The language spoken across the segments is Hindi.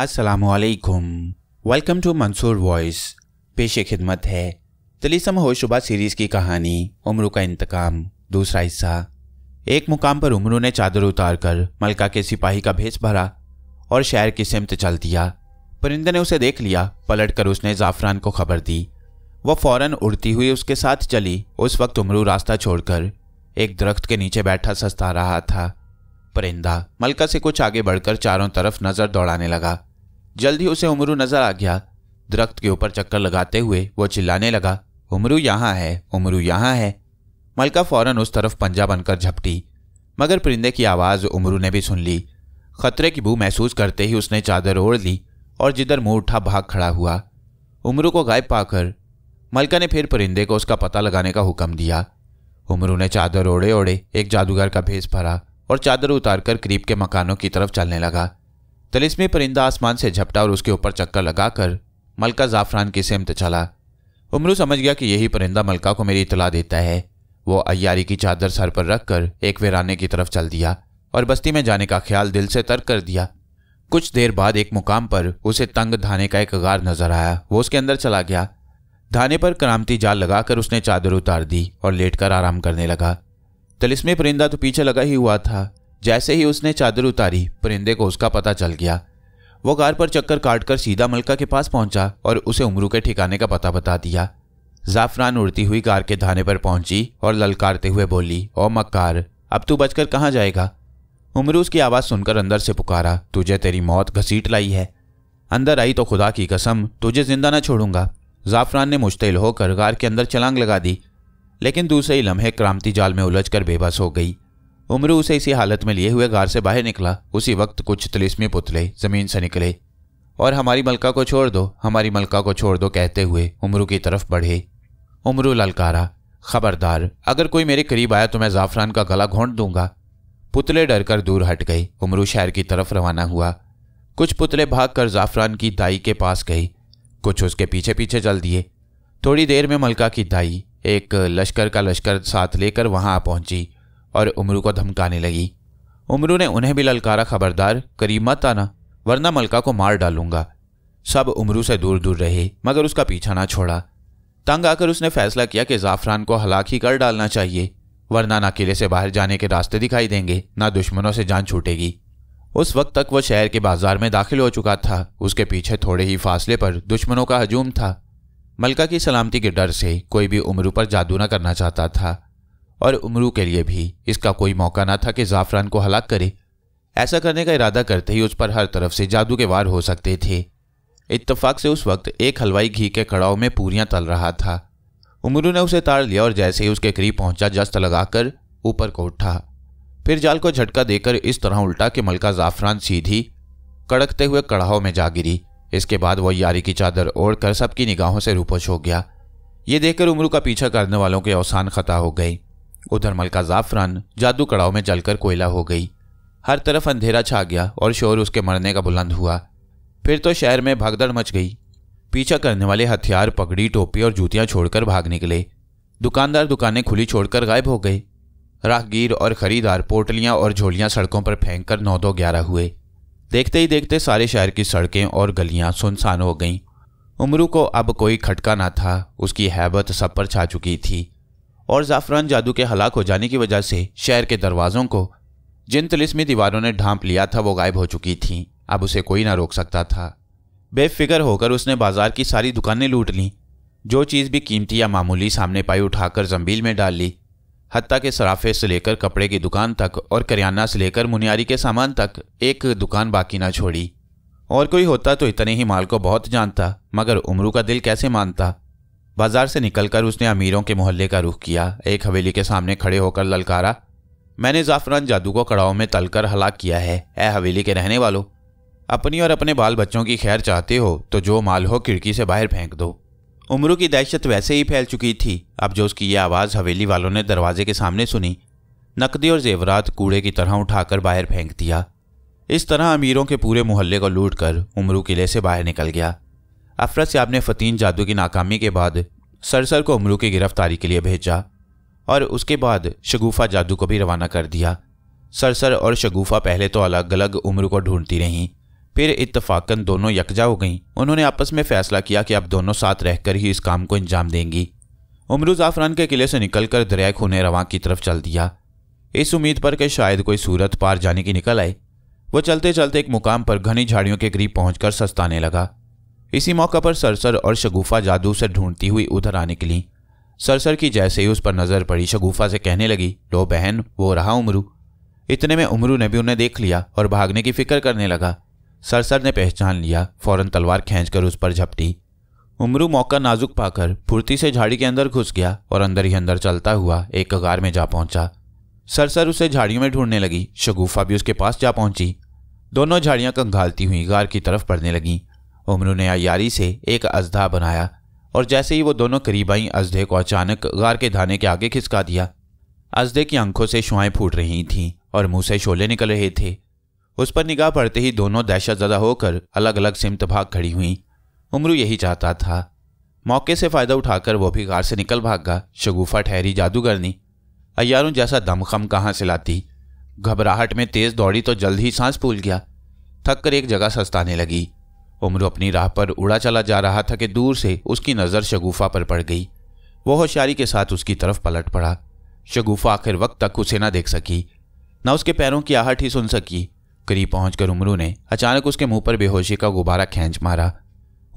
असलकुम वेलकम टू मंसूर वॉइस पेशे खिदमत है तलीसम होशुबा सीरीज़ की कहानी उम्र का इंतकाम दूसरा हिस्सा एक मुकाम पर उम्र ने चादर उतार कर मलका के सिपाही का भेस भरा और शहर की सिमत चल दिया परिंदे ने उसे देख लिया पलट कर उसने ज़ाफ़रान को खबर दी वह फौरन उड़ती हुई उसके साथ चली उस वक्त उमरू रास्ता छोड़कर एक दरख्त के नीचे बैठा सस्ता रहा था परिंदा मलका से कुछ आगे बढ़कर चारों तरफ नज़र दौड़ाने लगा जल्द ही उसे उमरू नजर आ गया दरख्त के ऊपर चक्कर लगाते हुए वो चिल्लाने लगा उमरू यहाँ है उमरू यहाँ है मलका फौरन उस तरफ पंजा बनकर झपटी मगर परिंदे की आवाज़ उमरू ने भी सुन ली खतरे की बू महसूस करते ही उसने चादर ओढ़ ली और जिधर मुंह उठा भाग खड़ा हुआ उमरू को गायब पाकर मलका ने फिर परिंदे को उसका पता लगाने का हुक्म दिया उमरू ने चादर ओढ़े ओढ़े एक जादूगर का भेस भरा और चादर उतारकर करीब के मकानों की तरफ चलने लगा तलिस्मी परिंदा आसमान से झपटा और उसके ऊपर चक्कर लगाकर मलका जाफरान की सिमत चला उमरू समझ गया कि यही परिंदा मलका को मेरी इतला देता है वो अयारी की चादर सर पर रखकर एक वीराने की तरफ चल दिया और बस्ती में जाने का ख्याल दिल से तर्क कर दिया कुछ देर बाद एक मुकाम पर उसे तंग धाने का एक गार नजर आया वो उसके अंदर चला गया धाने पर करामती जाल लगाकर उसने चादर उतार दी और लेटकर आराम करने लगा तलिसमी परिंदा तो पीछे लगा ही हुआ था जैसे ही उसने चादर उतारी परिंदे को उसका पता चल गया वो कार पर चक्कर काट कर सीधा मलका के पास पहुंचा और उसे उमरू के ठिकाने का पता बता दिया जाफरान उड़ती हुई कार के धाने पर पहुंची और ललकारते हुए बोली ओ मक्कार अब तू बचकर कहाँ जाएगा उमरू उसकी आवाज़ सुनकर अंदर से पुकारा तुझे तेरी मौत घसीट लाई है अंदर आई तो खुदा की कसम तुझे जिंदा ना छोड़ूंगा जाफरान ने मुश्तिल होकर कार के अंदर चलांग लगा दी लेकिन दूसरे ही लम्हे क्रांति जाल में उलझ कर बेबस हो गई उमरू उसे इसी हालत में लिए हुए घर से बाहर निकला उसी वक्त कुछ तिलिस्मी पुतले जमीन से निकले और हमारी मलका को छोड़ दो हमारी मलका को छोड़ दो कहते हुए उमरू की तरफ बढ़े उमरू ललकारा खबरदार अगर कोई मेरे करीब आया तो मैं जाफरान का गला घोंट दूंगा पुतले डर कर दूर हट गए उमरू शहर की तरफ रवाना हुआ कुछ पुतले भाग कर जाफरान की दाई के पास गई कुछ उसके पीछे पीछे चल दिए थोड़ी देर में मलका की दाई एक लश्कर का लश्कर साथ लेकर वहां आ पहुंची और उमरू को धमकाने लगी उमरू ने उन्हें भी ललकारा खबरदार करीब मत आना वरना मलका को मार डालूंगा सब उमरू से दूर दूर रहे मगर उसका पीछा ना छोड़ा तंग आकर उसने फैसला किया कि जाफरान को हलाक ही कर डालना चाहिए वरना ना किले से बाहर जाने के रास्ते दिखाई देंगे ना दुश्मनों से जान छूटेगी उस वक्त तक वह शहर के बाजार में दाखिल हो चुका था उसके पीछे थोड़े ही फासले पर दुश्मनों का हजूम था मलका की सलामती के डर से कोई भी उमरू पर जादू न करना चाहता था और उमरू के लिए भी इसका कोई मौका ना था कि जाफरान को हलाक करे ऐसा करने का इरादा करते ही उस पर हर तरफ से जादू के वार हो सकते थे इतफाक से उस वक्त एक हलवाई घी के कड़ाव में पूरियां तल रहा था उमरू ने उसे ताड़ लिया और जैसे ही उसके करीब पहुंचा जस्त लगाकर ऊपर को उठा फिर जाल को झटका देकर इस तरह उल्टा कि मलका जाफरान सीधी कड़कते हुए कड़ाव में जा गिरी इसके बाद वह यारी की चादर ओढ़कर सबकी निगाहों से रूपोश हो गया ये देखकर उमरू का पीछा करने वालों के अवसान खता हो गई उधर मलका जाफरान जादू कड़ाव में जलकर कोयला हो गई हर तरफ अंधेरा छा गया और शोर उसके मरने का बुलंद हुआ फिर तो शहर में भगदड़ मच गई पीछा करने वाले हथियार पगड़ी टोपी और जूतियां छोड़कर भाग निकले दुकानदार दुकानें खुली छोड़कर गायब हो गए राहगीर और खरीदार पोटलियां और झोलियां सड़कों पर फेंक कर नौ दो ग्यारह हुए देखते ही देखते सारे शहर की सड़कें और गलियां सुनसान हो गईं उमरू को अब कोई खटका ना था उसकी हैबत सब पर छा चुकी थी और ज़ाफ़रान जादू के हलाक हो जाने की वजह से शहर के दरवाज़ों को जिन तलिसमी दीवारों ने ढांप लिया था वो गायब हो चुकी थीं अब उसे कोई ना रोक सकता था बेफिक्र होकर उसने बाजार की सारी दुकानें लूट लीं जो चीज़ भी कीमती या मामूली सामने पाई उठाकर जम्बील में डाल ली हती के सराफे से लेकर कपड़े की दुकान तक और करियाना से लेकर मुनियारी के सामान तक एक दुकान बाकी ना छोड़ी और कोई होता तो इतने ही माल को बहुत जानता मगर उमरू का दिल कैसे मानता बाजार से निकलकर उसने अमीरों के मोहल्ले का रुख किया एक हवेली के सामने खड़े होकर ललकारा मैंने जाफरान जादू को कड़ाओं में तलकर हलाक किया है ए हवेली के रहने वालों अपनी और अपने बाल बच्चों की खैर चाहते हो तो जो माल हो खिड़की से बाहर फेंक दो उमरू की दहशत वैसे ही फैल चुकी थी अब जो उसकी यह आवाज़ हवेली वालों ने दरवाजे के सामने सुनी नकदी और जेवरात कूड़े की तरह उठाकर बाहर फेंक दिया इस तरह अमीरों के पूरे मोहल्ले को लूट कर उमरू किले से बाहर निकल गया अफरत साहब ने फ़तीन जादू की नाकामी के बाद सरसर को उमरू की गिरफ्तारी के लिए भेजा और उसके बाद शगुफ़ा जादू को भी रवाना कर दिया सरसर और शगुफ़ा पहले तो अलग अलग उम्र को ढूंढती रहीं फिर इतफाक़न दोनों यकजा हो गईं उन्होंने आपस में फ़ैसला किया कि अब दोनों साथ रहकर ही इस काम को अंजाम देंगी उमरू ज़ाफ़रान के किले से निकल कर दरिया खूने रवा की तरफ चल दिया इस उम्मीद पर कि शायद कोई सूरत पार जाने की निकल आए वो चलते चलते एक मुकाम पर घनी झाड़ियों के करीब पहुंचकर सस्ताने लगा इसी मौका पर सरसर और शगुफा जादू से ढूंढती हुई उधर आने के लिए सरसर की जैसे ही उस पर नज़र पड़ी शगुफा से कहने लगी लो बहन वो रहा उमरू इतने में उमरू ने भी उन्हें देख लिया और भागने की फिक्र करने लगा सरसर ने पहचान लिया फौरन तलवार खींचकर उस पर झपटी उमरू मौका नाजुक पाकर फुर्ती से झाड़ी के अंदर घुस गया और अंदर ही अंदर चलता हुआ एक कगार में जा पहुंचा सरसर उसे झाड़ियों में ढूंढने लगी शगुफा भी उसके पास जा पहुंची दोनों झाड़ियां कंघालती हुई गार की तरफ पड़ने लगीं उमरू ने अयारी से एक अजधा बनाया और जैसे ही वो दोनों करीब आई अजधे को अचानक गार के धाने के आगे खिसका दिया अजधे की आंखों से शुआएं फूट रही थीं और मुंह से शोले निकल रहे थे उस पर निगाह पड़ते ही दोनों दहशत ज्यादा होकर अलग अलग सिमत भाग खड़ी हुई उमरू यही चाहता था मौके से फ़ायदा उठाकर वो भी गार से निकल भागा शगुफा ठहरी जादूगरनी अयारों जैसा दमखम कहाँ से लाती घबराहट में तेज़ दौड़ी तो जल्द ही सांस फूल गया थक कर एक जगह सस्ताने लगी उम्र अपनी राह पर उड़ा चला जा रहा था कि दूर से उसकी नज़र शगुफा पर पड़ गई वह होशियारी के साथ उसकी तरफ पलट पड़ा शगुफा आखिर वक्त तक उसे ना देख सकी ना उसके पैरों की आहट ही सुन सकी करीब पहुंचकर उमरू ने अचानक उसके मुंह पर बेहोशी का गुब्बारा खींच मारा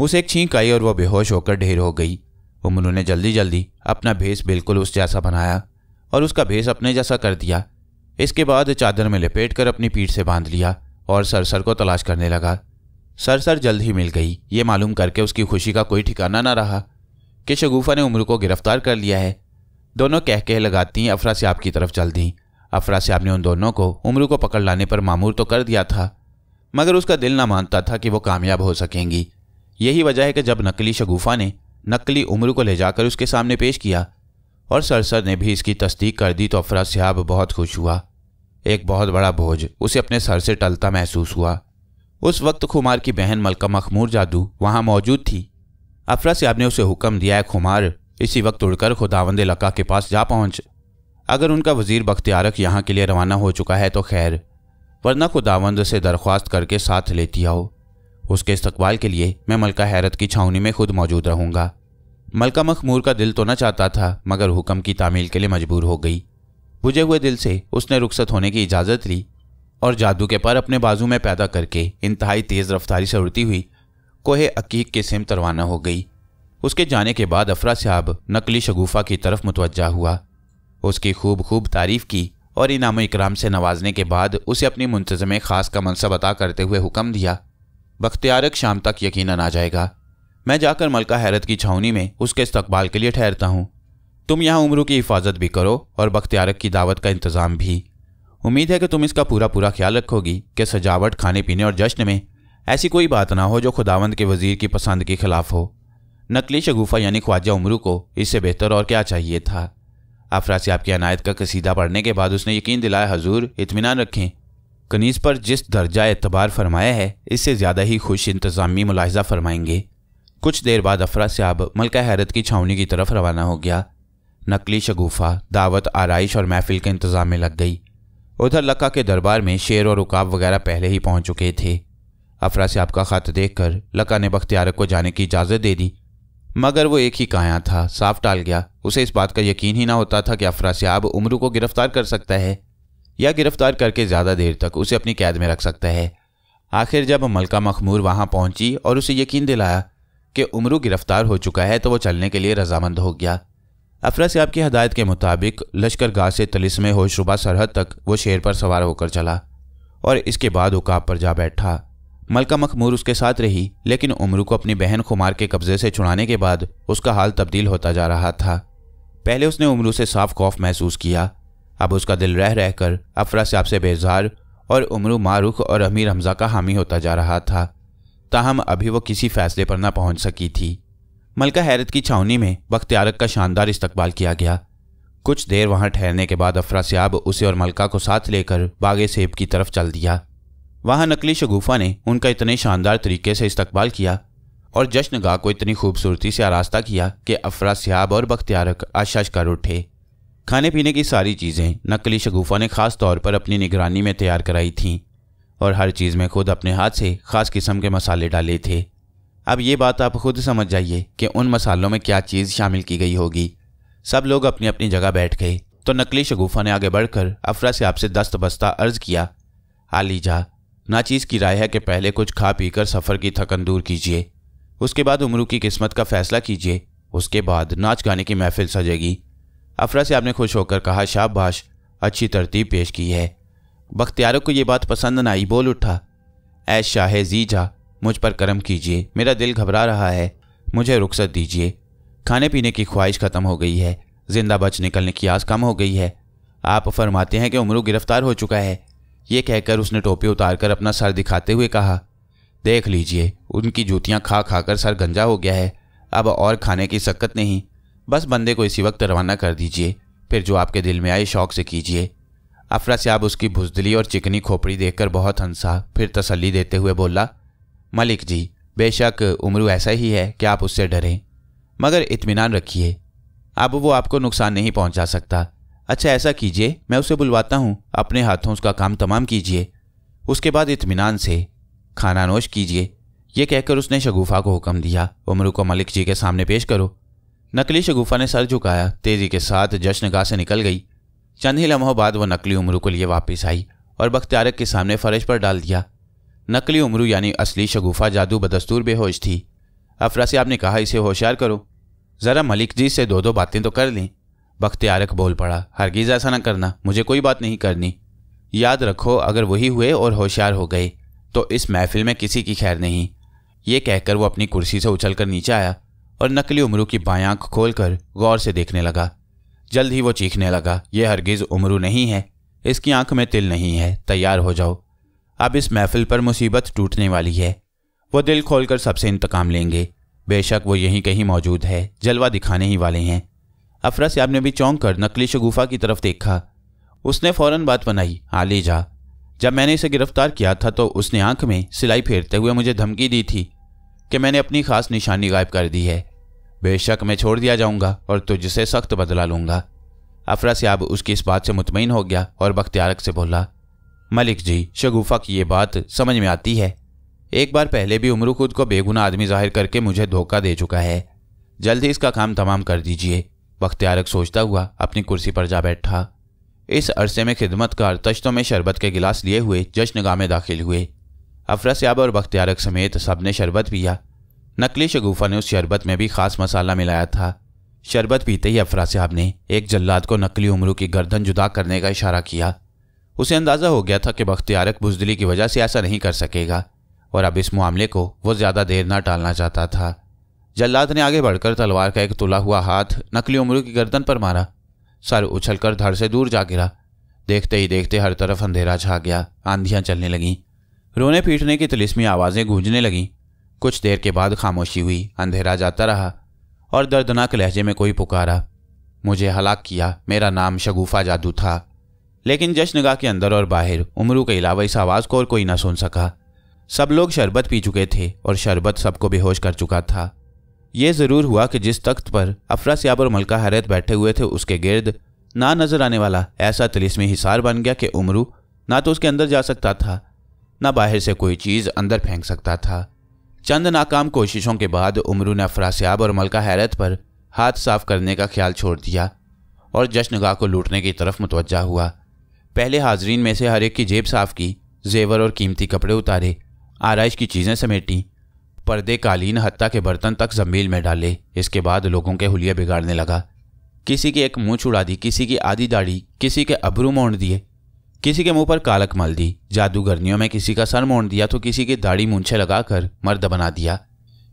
उसे एक छींक आई और वह बेहोश होकर ढेर हो गई उमरू ने जल्दी जल्दी अपना भेस बिल्कुल उस जैसा बनाया और उसका भेस अपने जैसा कर दिया इसके बाद चादर में लपेट कर अपनी पीठ से बांध लिया और सरसर को तलाश करने लगा सर सर जल्द ही मिल गई ये मालूम करके उसकी खुशी का कोई ठिकाना ना रहा कि शगुफा ने उम्र को गिरफ्तार कर लिया है दोनों कह कह लगाती अफरा सियाब की तरफ चल दी अफरा सियाब ने उन दोनों को उम्र को पकड़ लाने पर मामूर तो कर दिया था मगर उसका दिल ना मानता था कि वो कामयाब हो सकेंगी यही वजह है कि जब नकली शगुफा ने नकली उम्र को ले जाकर उसके सामने पेश किया और सरसर ने भी इसकी तस्दीक कर दी तो अफरा सियाब बहुत खुश हुआ एक बहुत बड़ा बोझ उसे अपने सर से टलता महसूस हुआ उस वक्त खुमार की बहन मलका मखमूर जादू वहाँ मौजूद थी अफरा सियाब ने उसे हुक्म दिया है खुमार इसी वक्त उड़कर खुदावंद लका के पास जा पहुँच अगर उनका वजीर बख्तियारक यहाँ के लिए रवाना हो चुका है तो खैर वरना खुदावंद से दरख्वास्त करके साथ लेती आओ उसके इस्तकबाल के लिए मैं मलका हैरत की छावनी में खुद मौजूद रहूँगा मलका मखमूर का दिल तो न चाहता था मगर हुक्म की तामील के लिए मजबूर हो गई बुझे हुए दिल से उसने रुखसत होने की इजाज़त ली और जादू के पर अपने बाजू में पैदा करके इंतहाई तेज़ रफ्तारी से उड़ती हुई कोहे अकीक के सिम तरवाना हो गई उसके जाने के बाद अफरा साहब नकली शगुफा की तरफ मुतवजा हुआ उसकी खूब खूब तारीफ की और इनाम इकराम से नवाजने के बाद उसे अपनी मुंतजम ख़ास का मनसब अता करते हुए हुक्म दिया बख्तियारक शाम तक यकीन आ जाएगा मैं जाकर मलका हैरत की छावनी में उसके इस्तकबाल के लिए ठहरता हूँ तुम यहाँ उम्रों की हिफाजत भी करो और बख्तियारक की दावत का इंतज़ाम भी उम्मीद है कि तुम इसका पूरा पूरा ख्याल रखोगी कि सजावट खाने पीने और जश्न में ऐसी कोई बात ना हो जो खुदावंद के वजीर की पसंद के खिलाफ हो नकली शगुफा यानी ख्वाजा उमरू को इससे बेहतर और क्या चाहिए था अफरा से आपकी अनायत का कसीदा पढ़ने के बाद उसने यकीन दिलाया हजूर इतमान रखें कनीस पर जिस दर्जा एतबार फरमाया है इससे ज़्यादा ही खुश इंतज़ामी मुलाहजा फरमाएंगे कुछ देर बाद अफरा आप मलका हैरत की छावनी की तरफ रवाना हो गया नकली शगुफा दावत आरइश और महफिल के इंतज़ाम में लग गई उधर लक्का के दरबार में शेर और उकाब वगैरह पहले ही पहुंच चुके थे अफरा से आपका खत देखकर लक्का ने बख्तियार को जाने की इजाज़त दे दी मगर वो एक ही काया था साफ टाल गया उसे इस बात का यकीन ही ना होता था कि अफरा आप उम्र को गिरफ्तार कर सकता है या गिरफ्तार करके ज़्यादा देर तक उसे अपनी कैद में रख सकता है आखिर जब मलका मखमूर वहाँ पहुँची और उसे यकीन दिलाया कि उम्र गिरफ्तार हो चुका है तो वो चलने के लिए रजामंद हो गया अफरासियाब की हदायत के मुताबिक लश्कर गाह से तलिसमे होशरुबा सरहद तक वो शेर पर सवार होकर चला और इसके बाद उकाब पर जा बैठा मलका मखमूर उसके साथ रही लेकिन उम्र को अपनी बहन खुमार के कब्जे से छुड़ाने के बाद उसका हाल तब्दील होता जा रहा था पहले उसने उम्र से साफ खौफ महसूस किया अब उसका दिल रह रहकर अफरासियाब से बेजार और उम्र मारुख और अमीर हमजा का हामी होता जा रहा था ताहम अभी वो किसी फैसले पर ना पहुंच सकी थी मलका हैरत की छावनी में बख्तियारक का शानदार इस्तकबाल किया गया कुछ देर वहां ठहरने के बाद अफरासियाब उसे और मलका को साथ लेकर बागे सेब की तरफ चल दिया वहां नकली शगुफा ने उनका इतने शानदार तरीके से इस्तकबाल किया और जश्न गाह को इतनी खूबसूरती से आरास्ता किया कि अफरासियाब और बख्तियारक आशाश कर उठे खाने पीने की सारी चीज़ें नकली शगुफा ने ख़ास तौर पर अपनी निगरानी में तैयार कराई थीं और हर चीज़ में खुद अपने हाथ से ख़ास किस्म के मसाले डाले थे अब ये बात आप खुद समझ जाइए कि उन मसालों में क्या चीज़ शामिल की गई होगी सब लोग अपनी अपनी जगह बैठ गए तो नकली शगुफा ने आगे बढ़कर अफरा से आपसे दस्त बस्ता अर्ज किया आली जा नाचीज़ की राय है कि पहले कुछ खा पी कर सफ़र की थकन दूर कीजिए उसके बाद उम्रू की किस्मत का फ़ैसला कीजिए उसके बाद नाच गाने की महफिल सजेगी अफरा से आपने खुश होकर कहा शाबाश अच्छी तरतीब पेश की है बख्तियारों को ये बात पसंद न आई बोल उठा ऐ शाह जा मुझ पर कर्म कीजिए मेरा दिल घबरा रहा है मुझे रुख्सत दीजिए खाने पीने की ख्वाहिश ख़त्म हो गई है ज़िंदा बच निकलने की आस कम हो गई है आप फरमाते हैं कि उमरू गिरफ्तार हो चुका है ये कहकर उसने टोपी उतारकर अपना सर दिखाते हुए कहा देख लीजिए उनकी जूतियाँ खा खाकर सर गंजा हो गया है अब और खाने की सक्कत नहीं बस बंदे को इसी वक्त रवाना कर दीजिए फिर जो आपके दिल में आए शौक से कीजिए अफरा आप उसकी भुजदली और चिकनी खोपड़ी देखकर बहुत हंसा फिर तसल्ली देते हुए बोला मलिक जी बेशक उमरू ऐसा ही है कि आप उससे डरें मगर इतमान रखिए अब वो आपको नुकसान नहीं पहुंचा सकता अच्छा ऐसा कीजिए मैं उसे बुलवाता हूँ अपने हाथों उसका काम तमाम कीजिए उसके बाद इतमान से खाना नोश कीजिए यह कहकर उसने शगुफा को हुक्म दिया उमरू को मलिक जी के सामने पेश करो नकली शगुफा ने सर झुकाया तेज़ी के साथ गाह से निकल गई चंद ही लम्हों बाद वह नकली उमरू को लिए वापस आई और बख्तियारक के सामने फरश पर डाल दिया नकली उमरू यानी असली शगुफा जादू बदस्तूर बेहोश थी अफरासियाब ने कहा इसे होशियार करो ज़रा मलिक जी से दो दो बातें तो कर लें बख्तियारक बोल पड़ा हरगिज़ ऐसा ना करना मुझे कोई बात नहीं करनी याद रखो अगर वही हुए और होशियार हो गए तो इस महफिल में किसी की खैर नहीं ये कहकर वो अपनी कुर्सी से उछलकर नीचे आया और नकली उमरू की बाएँ आँख कर गौर से देखने लगा जल्द ही वो चीखने लगा यह हरगिज़ उमरू नहीं है इसकी आँख में तिल नहीं है तैयार हो जाओ अब इस महफिल पर मुसीबत टूटने वाली है वो दिल खोलकर सबसे इंतकाम लेंगे बेशक वो यहीं कहीं मौजूद है जलवा दिखाने ही वाले हैं अफरा साहब ने भी चौंक कर नकली शगुफा की तरफ देखा उसने फौरन बात बनाई आली हाँ, जा जब मैंने इसे गिरफ्तार किया था तो उसने आंख में सिलाई फेरते हुए मुझे धमकी दी थी कि मैंने अपनी खास निशानी गायब कर दी है बेशक मैं छोड़ दिया जाऊंगा और तुझसे सख्त बदला लूंगा अफरा सयाब उसकी इस बात से मुतमिन हो गया और बख्तियारक से बोला मलिक जी शगुफा की ये बात समझ में आती है एक बार पहले भी उमरू खुद को बेगुना आदमी जाहिर करके मुझे धोखा दे चुका है जल्द ही इसका काम तमाम कर दीजिए बख्तियारक सोचता हुआ अपनी कुर्सी पर जा बैठा इस अरसे में खिदमत कार तश्तों में शरबत के गिलास लिए हुए जश्नगाह में दाखिल हुए अफरसयाब और बख्तियारक समेत सब ने शरबत पिया नकली शगुफा ने उस शरबत में भी खास मसाला मिलाया था शरबत पीते ही अफरा साहब ने एक जल्लाद को नकली उमरू की गर्दन जुदा करने का इशारा किया उसे अंदाज़ा हो गया था कि बख्तियारक बुजदली की वजह से ऐसा नहीं कर सकेगा और अब इस मामले को वो ज़्यादा देर ना टालना चाहता था जल्लाद ने आगे बढ़कर तलवार का एक तुला हुआ हाथ नकली उम्र की गर्दन पर मारा सर उछलकर धड़ से दूर जा गिरा देखते ही देखते हर तरफ अंधेरा छा गया आंधियां चलने लगीं रोने पीटने की तिलिस्मी आवाज़ें गूंजने लगीं कुछ देर के बाद खामोशी हुई अंधेरा जाता रहा और दर्दनाक लहजे में कोई पुकारा मुझे हलाक किया मेरा नाम शगुफा जादू था लेकिन जश्नगाह के अंदर और बाहर उमरू के अलावा इस आवाज़ को और कोई ना सुन सका सब लोग शरबत पी चुके थे और शरबत सबको बेहोश कर चुका था यह ज़रूर हुआ कि जिस तख्त पर अफरा सियाब और मलका हैरत बैठे हुए थे उसके गिर्द ना नज़र आने वाला ऐसा तलिस्मी हिसार बन गया कि उमरू ना तो उसके अंदर जा सकता था ना बाहर से कोई चीज़ अंदर फेंक सकता था चंद नाकाम कोशिशों के बाद उमरू ने अफरासियाब और मलका हैरत पर हाथ साफ करने का ख्याल छोड़ दिया और जश्नगाह को लूटने की तरफ मुतवजा हुआ पहले हाजरीन में से हर एक की जेब साफ की जेवर और कीमती कपड़े उतारे आरइश की चीज़ें समेटी पर्दे कालीन हत्ता के बर्तन तक जमील में डाले इसके बाद लोगों के हुलिया बिगाड़ने लगा किसी की एक मुंह छुड़ा दी किसी की आधी दाढ़ी किसी के अबरू मोड़ दिए किसी के मुंह पर कालक मल दी जादूगरनियों में किसी का सर मोड़ दिया तो किसी की दाढ़ी मूंछे लगाकर मर्द बना दिया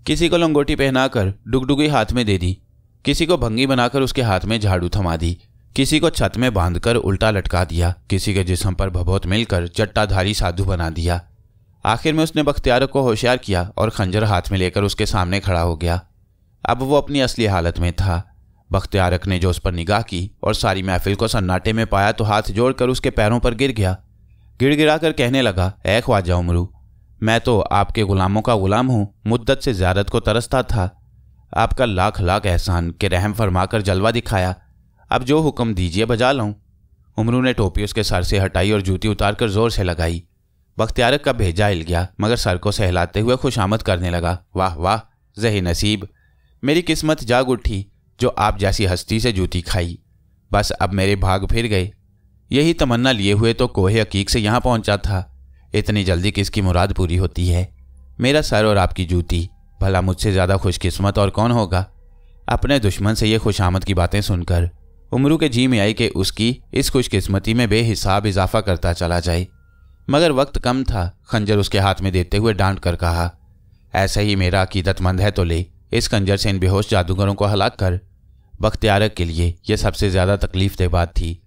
किसी को लंगोटी पहनाकर डुगडुगी हाथ में दे दी किसी को भंगी बनाकर उसके हाथ में झाड़ू थमा दी किसी को छत में बांधकर उल्टा लटका दिया किसी के जिसम पर भभोत मिलकर चट्टाधारी साधु बना दिया आखिर में उसने बख्तियार को होशियार किया और खंजर हाथ में लेकर उसके सामने खड़ा हो गया अब वो अपनी असली हालत में था बख्तियारक ने जो उस पर निगाह की और सारी महफिल को सन्नाटे में पाया तो हाथ जोड़कर उसके पैरों पर गिर गया गिड़ गिरा कर कहने लगा ए ख्वाजा उमरू मैं तो आपके गुलामों का गुलाम हूँ मुद्दत से ज्यारत को तरसता था आपका लाख लाख एहसान के रहम फरमाकर जलवा दिखाया अब जो हुक्म दीजिए बजा लाऊं उमरू ने टोपी उसके सर से हटाई और जूती उतार कर जोर से लगाई बख्तियारक का भेजा हिल गया मगर सर को सहलाते हुए खुशामद करने लगा वाह वाह जही नसीब मेरी किस्मत जाग उठी जो आप जैसी हस्ती से जूती खाई बस अब मेरे भाग फिर गए यही तमन्ना लिए हुए तो कोहे हकीक से यहाँ पहुँचा था इतनी जल्दी किसकी मुराद पूरी होती है मेरा सर और आपकी जूती भला मुझसे ज़्यादा खुशकिस्मत और कौन होगा अपने दुश्मन से ये खुशामद की बातें सुनकर उमरू के जी में आई कि उसकी इस खुशकिस्मती में बेहिसाब इजाफा करता चला जाए मगर वक्त कम था खंजर उसके हाथ में देते हुए डांट कर कहा ऐसा ही मेरा अकीदतमंद है तो ले इस खंजर से इन बेहोश जादूगरों को हलाक कर बख्तियारक के लिए यह सबसे ज़्यादा तकलीफ दे बात थी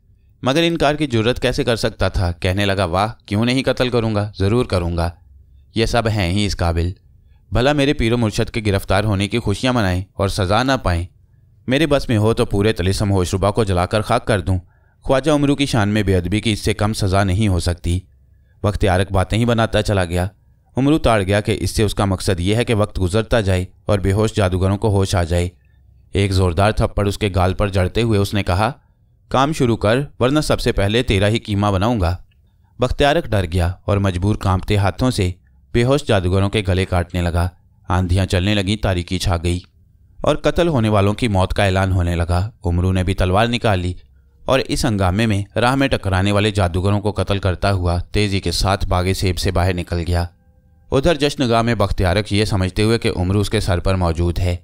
मगर इनकार की जरूरत कैसे कर सकता था कहने लगा वाह क्यों नहीं कत्ल करूँगा ज़रूर करूँगा यह सब हैं ही इस काबिल भला मेरे पीरो मुर्शद के गिरफ्तार होने की खुशियाँ मनाएं और सज़ा ना पाएं मेरे बस में हो तो पूरे तलिसम होशरुबा को जलाकर खाक कर दूं ख्वाजा उमरू की शान में बेअदबी की इससे कम सज़ा नहीं हो सकती वक्त यारक बातें ही बनाता चला गया उमरू ताड़ गया कि इससे उसका मकसद यह है कि वक्त गुजरता जाए और बेहोश जादूगरों को होश आ जाए एक ज़ोरदार थप्पड़ उसके गाल पर जड़ते हुए उसने कहा काम शुरू कर वरना सबसे पहले तेरा ही कीमा बनाऊंगा बख्तियारक डर गया और मजबूर कांपते हाथों से बेहोश जादूगरों के गले काटने लगा आंधियां चलने लगीं तारीकी छा गई और कत्ल होने वालों की मौत का ऐलान होने लगा उमरू ने भी तलवार निकाली और इस हंगामे में राह में टकराने वाले जादूगरों को कत्ल करता हुआ तेजी के साथ बागे सेब से बाहर निकल गया उधर जश्नगाह में बख्तियारक ये समझते हुए कि उम्र उसके सर पर मौजूद है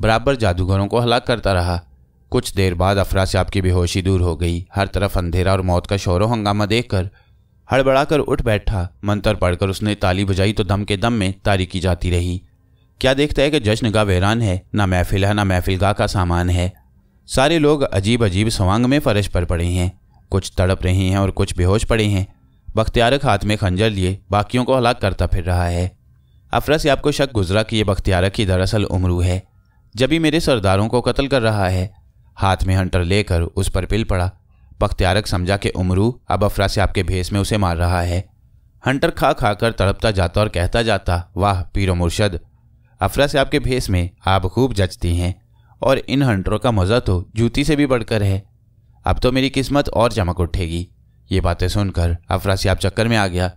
बराबर जादूगरों को हलाक करता रहा कुछ देर बाद से आपकी बेहोशी दूर हो गई हर तरफ अंधेरा और मौत का शोरों हंगामा देखकर हड़बड़ाकर उठ बैठा मंत्र पढ़कर उसने ताली बजाई तो दम के दम में तारीकी जाती रही क्या देखता है कि जश्न का वहरान है ना महफिल है ना महफिल गाह का सामान है सारे लोग अजीब अजीब सवांग में फर्श पर पड़े हैं कुछ तड़प रहे हैं और कुछ बेहोश पड़े हैं बख्तियारक हाथ में खंजर लिए बाकियों को हलाक करता फिर रहा है अफरस से आपको शक गुजरा कि यह बख्तियारक ही दरअसल उमरू है जब ही मेरे सरदारों को कत्ल कर रहा है हाथ में हंटर लेकर उस पर पिल पड़ा बख्तियारक समझा कि उमरू अब अफरा से आपके भेस में उसे मार रहा है हंटर खा खा कर तड़पता जाता और कहता जाता वाह पीरो मुर्शद अफरा से के भेस में आप खूब जचती हैं और इन हंटरों का मज़ा तो जूती से भी बढ़कर है अब तो मेरी किस्मत और चमक उठेगी ये बातें सुनकर अफरा आप चक्कर में आ गया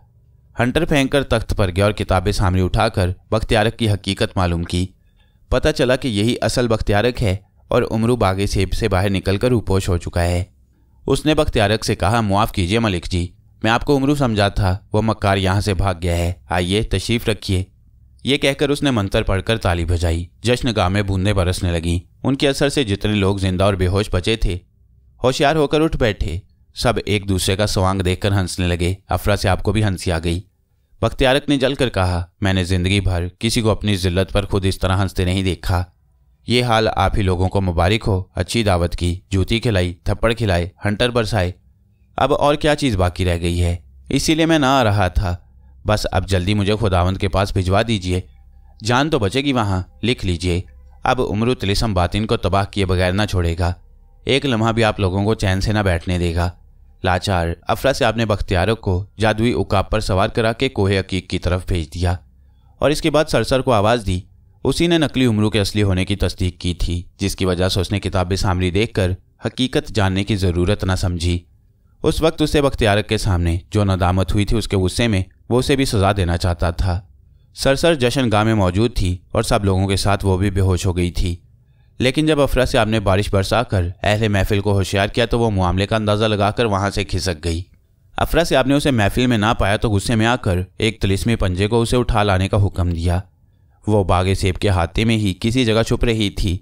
हंटर फेंक कर तख्त पर गया और किताबें सामने उठाकर बख्तियारक की हकीकत मालूम की पता चला कि यही असल बख्तियारक है और उमरू बागे सेब से बाहर निकलकर उपोष हो चुका है उसने बख्तियारक से कहा मुआफ़ कीजिए मलिक जी मैं आपको उमरू समझा था वह मक्कार यहाँ से भाग गया है आइए तशरीफ़ रखिए ये कहकर उसने मंत्र पढ़कर ताली बजाई जश्न गाह में बूंदे बरसने लगी उनके असर से जितने लोग जिंदा और बेहोश बचे थे होशियार होकर उठ बैठे सब एक दूसरे का स्वांग देखकर हंसने लगे अफरा से आपको भी हंसी आ गई बख्तियारक ने जलकर कहा मैंने जिंदगी भर किसी को अपनी जिल्लत पर खुद इस तरह हंसते नहीं देखा ये हाल आप ही लोगों को मुबारक हो अच्छी दावत की जूती खिलाई थप्पड़ खिलाए हंटर बरसाए अब और क्या चीज़ बाकी रह गई है इसीलिए मैं ना आ रहा था बस अब जल्दी मुझे खुदावंद के पास भिजवा दीजिए जान तो बचेगी वहाँ लिख लीजिए अब उम्र तिलिसम बातिन को तबाह किए बगैर ना छोड़ेगा एक लम्हा भी आप लोगों को चैन से ना बैठने देगा लाचार अफरा से आपने बख्तियारों को जादुई उकाब पर सवार करा के कोहे अकीक की तरफ भेज दिया और इसके बाद सरसर को आवाज़ दी उसी ने नकली उमरू के असली होने की तस्दीक की थी जिसकी वजह से उसने किताबें सामरी देखकर हकीकत जानने की ज़रूरत ना समझी उस वक्त उसे बख्तियारक के सामने जो नदामत हुई थी उसके गुस्से में वो उसे भी सजा देना चाहता था सरसर जशन गांव में मौजूद थी और सब लोगों के साथ वो भी बेहोश हो गई थी लेकिन जब अफरा से आपने बारिश बरसा कर अहले महफिल को होशियार किया तो वो मामले का अंदाज़ा लगाकर वहाँ से खिसक गई अफरा से आपने उसे महफिल में ना पाया तो गुस्से में आकर एक तलिसमी पंजे को उसे उठा लाने का हुक्म दिया वो बागे सेब के हाथे में ही किसी जगह छुप रही थी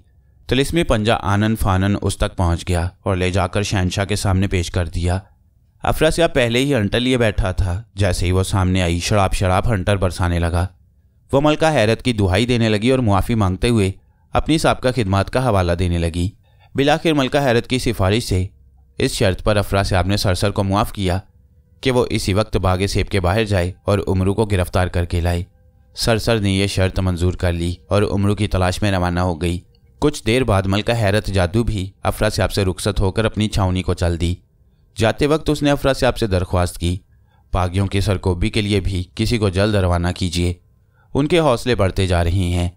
तलिसमी पंजा आनन फानन उस तक पहुंच गया और ले जाकर शहनशाह के सामने पेश कर दिया अफरा या पहले ही हंटर लिए बैठा था जैसे ही वो सामने आई शराब शराब हंटर बरसाने लगा वो मलका हैरत की दुहाई देने लगी और मुआफ़ी मांगते हुए अपनी सबका खिदमत का हवाला देने लगी बिलाखिर मलका हैरत की सिफारिश से इस शर्त पर अफरा साहब ने सरसर को मुआफ़ किया कि वो इसी वक्त बागे सेब के बाहर जाए और उमरू को गिरफ्तार करके लाए सरसर ने यह शर्त मंजूर कर ली और उमरू की तलाश में रवाना हो गई कुछ देर बाद मलका हैरत जादू भी अफरा साहब से रुखसत होकर अपनी छावनी को चल दी जाते वक्त उसने अफरा से आपसे दरख्वास्त की पागियों के सरकोबी के लिए भी किसी को जल्द रवाना कीजिए उनके हौसले बढ़ते जा रहे हैं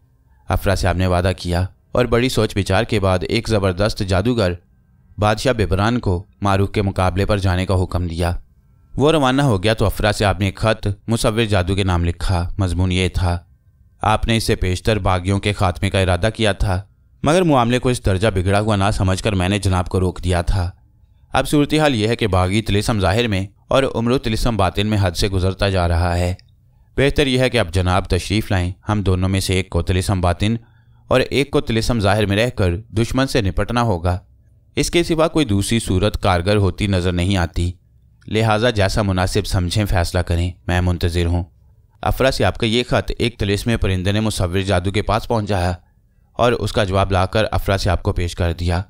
अफरा साहब ने वादा किया और बड़ी सोच विचार के बाद एक ज़बरदस्त जादूगर बादशाह बिबरान को मारूख के मुकाबले पर जाने का हुक्म दिया वो रवाना हो गया तो अफरा से आपने खत मुसविर जादू के नाम लिखा मजमून ये था आपने इससे पेशतर बागियों के खात्मे का इरादा किया था मगर मामले को इस दर्जा बिगड़ा हुआ ना समझकर मैंने जनाब को रोक दिया था अब सूरत हाल यह है कि बागी तिलिसम ज़ाहिर में और उम्र तिलिसम बातिन में हद से गुजरता जा रहा है बेहतर यह है कि आप जनाब तशरीफ़ लाएं हम दोनों में से एक को तिलिसम बातिन और एक को तिलिसम ज़ाहिर में रहकर दुश्मन से निपटना होगा इसके सिवा कोई दूसरी सूरत कारगर होती नज़र नहीं आती लिहाजा जैसा मुनासिब समझें फैसला करें मैं मुंतज़र हूँ अफरा से आपका ये ख़त एक तिलिसम परिंदे ने मुसविर जादू के पास पहुँचाया और उसका जवाब लाकर अफरा से आपको पेश कर दिया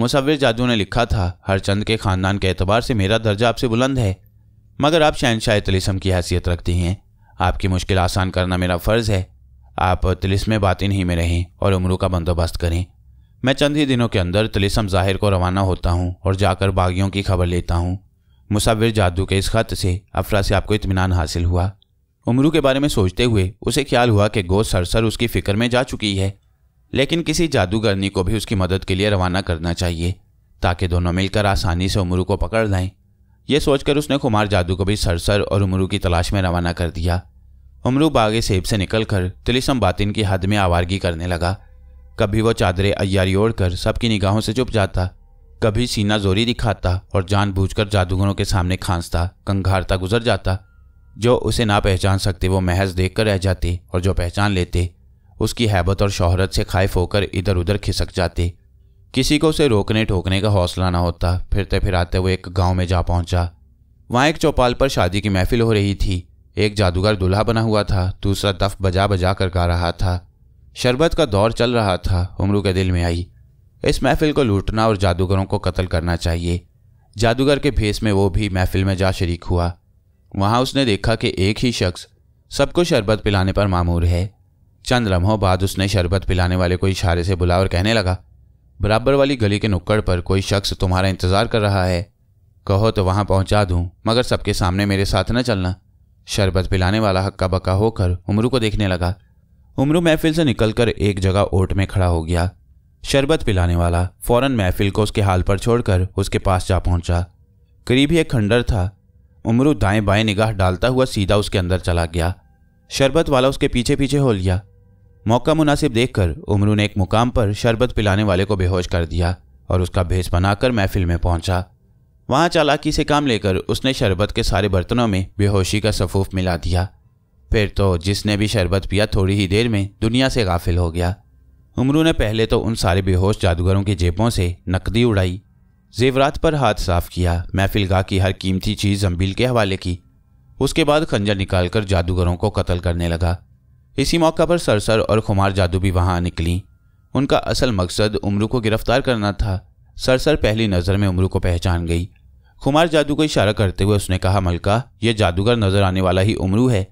मुसविर जादू ने लिखा था हरचंद के खानदान के एतबार से मेरा दर्जा आपसे बुलंद है मगर आप शहनशाह तलिसम की हैसियत रखती हैं आपकी मुश्किल आसान करना मेरा फ़र्ज़ है आप तिलिस्म बातें नहीं में रहें और उम्रों का बंदोबस्त करें मैं चंद ही दिनों के अंदर तलिसम ज़ाहिर को रवाना होता हूँ और जाकर बागियों की खबर लेता हूँ मुसविर जादू के इस ख़त से अफरा से आपको इतमान हासिल हुआ उमरू के बारे में सोचते हुए उसे ख्याल हुआ कि गो सरसर उसकी फ़िक्र में जा चुकी है लेकिन किसी जादूगरनी को भी उसकी मदद के लिए रवाना करना चाहिए ताकि दोनों मिलकर आसानी से उमरू को पकड़ लाएं यह सोचकर उसने कुमार जादू को भी सरसर और उमरू की तलाश में रवाना कर दिया उमरू बागे सेब से निकलकर तिलिसम बातिन की हद में आवारगी करने लगा कभी वो चादरें अयारी ओढ़कर सबकी निगाहों से चुप जाता कभी सीना जोरी दिखाता और जानबूझकर जादूगरों के सामने खांसता कंघारता गुजर जाता जो उसे ना पहचान सकते वो महज देख कर रह जाते और जो पहचान लेते उसकी हैबत और शोहरत से खाइफ होकर इधर उधर खिसक जाती किसी को उसे रोकने ठोकने का हौसला ना होता फिरते फिराते वो एक गांव में जा पहुंचा वहाँ एक चौपाल पर शादी की महफिल हो रही थी एक जादूगर दूल्हा बना हुआ था दूसरा दफ बजा बजा कर गा रहा था शरबत का दौर चल रहा था उमरू के दिल में आई इस महफिल को लूटना और जादूगरों को कत्ल करना चाहिए जादूगर के भेस में वो भी महफिल में जा शरीक हुआ वहाँ उसने देखा कि एक ही शख्स सबको शरबत पिलाने पर मामूर है चंद लम्हों बाद उसने शरबत पिलाने वाले को इशारे से बुला और कहने लगा बराबर वाली गली के नुक्कड़ पर कोई शख्स तुम्हारा इंतज़ार कर रहा है कहो तो वहां पहुंचा दूँ मगर सबके सामने मेरे साथ न चलना शरबत पिलाने वाला हक्का बक्का होकर उमरू को देखने लगा उमरू महफिल से निकलकर एक जगह ओट में खड़ा हो गया शरबत पिलाने वाला फौरन महफिल को उसके हाल पर छोड़कर उसके पास जा पहुंचा करीब ही एक खंडर था उमरू दाएं बाएं निगाह डालता हुआ सीधा उसके अंदर चला गया शरबत वाला उसके पीछे पीछे हो लिया मौका मुनासिब देखकर उमरू ने एक मुकाम पर शरबत पिलाने वाले को बेहोश कर दिया और उसका भेस बनाकर महफिल में पहुंचा वहां चालाकी से काम लेकर उसने शरबत के सारे बर्तनों में बेहोशी का सफूफ मिला दिया फिर तो जिसने भी शरबत पिया थोड़ी ही देर में दुनिया से गाफिल हो गया उमरू ने पहले तो उन सारे बेहोश जादूगरों की जेबों से नकदी उड़ाई जेवरात पर हाथ साफ किया महफिल गाह की हर कीमती चीज़ जम्बील के हवाले की उसके बाद खंजर निकालकर जादूगरों को कत्ल करने लगा इसी मौका पर सरसर और खुमार जादू भी वहां निकली उनका असल मकसद उमरू को गिरफ्तार करना था सरसर पहली नज़र में उमरू को पहचान गई खुमार जादू को इशारा करते हुए उसने कहा मलका यह जादूगर नज़र आने वाला ही उमरू है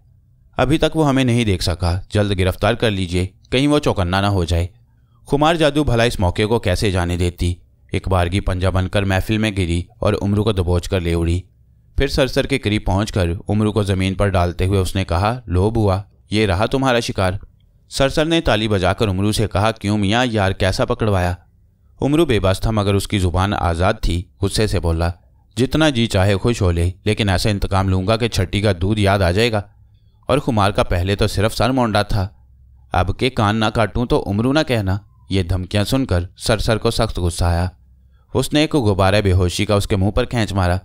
अभी तक वो हमें नहीं देख सका जल्द गिरफ्तार कर लीजिए कहीं वो चौकन्ना ना हो जाए खुमार जादू भला इस मौके को कैसे जाने देती एक बारगी पंजा बनकर महफिल में गिरी और उमरू को दबोच कर ले उड़ी फिर सरसर के करीब पहुंचकर उमरू को ज़मीन पर डालते हुए उसने कहा लो बुआ ये रहा तुम्हारा शिकार सरसर ने ताली बजाकर उमरू से कहा क्यों मियाँ यार कैसा पकड़वाया उमरू बेबस था मगर उसकी ज़ुबान आज़ाद थी गुस्से से बोला जितना जी चाहे खुश हो ले लेकिन ऐसा इंतकाम लूँगा कि छट्टी का दूध याद आ जाएगा और खुमार का पहले तो सिर्फ सर मोंडा था अब के कान ना काटूं तो उमरू ना कहना ये धमकियां सुनकर सरसर को सख्त गुस्सा आया उसने एक गुब्बारे बेहोशी का उसके मुंह पर खींच मारा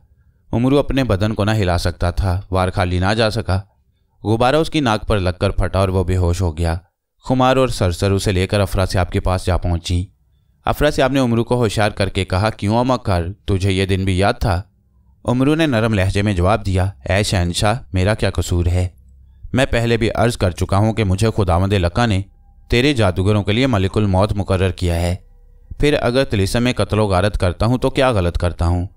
उमरू अपने बदन को ना हिला सकता था वार खाली ना जा सका गुब्बारा उसकी नाक पर लगकर फटा और वह बेहोश हो गया खुमार और सरसर उसे लेकर अफरा से के पास जा पहुंची अफरा सियाब ने उमरू को होशियार करके कहा क्यों अमा कर तुझे यह दिन भी याद था उमरू ने नरम लहजे में जवाब दिया ऐ शहनशाह मेरा क्या कसूर है मैं पहले भी अर्ज कर चुका हूँ कि मुझे खुदामद लका ने तेरे जादूगरों के लिए मलिकुल मौत मुकर किया है फिर अगर तलिसम में कत्लो गारत करता हूँ तो क्या गलत करता हूँ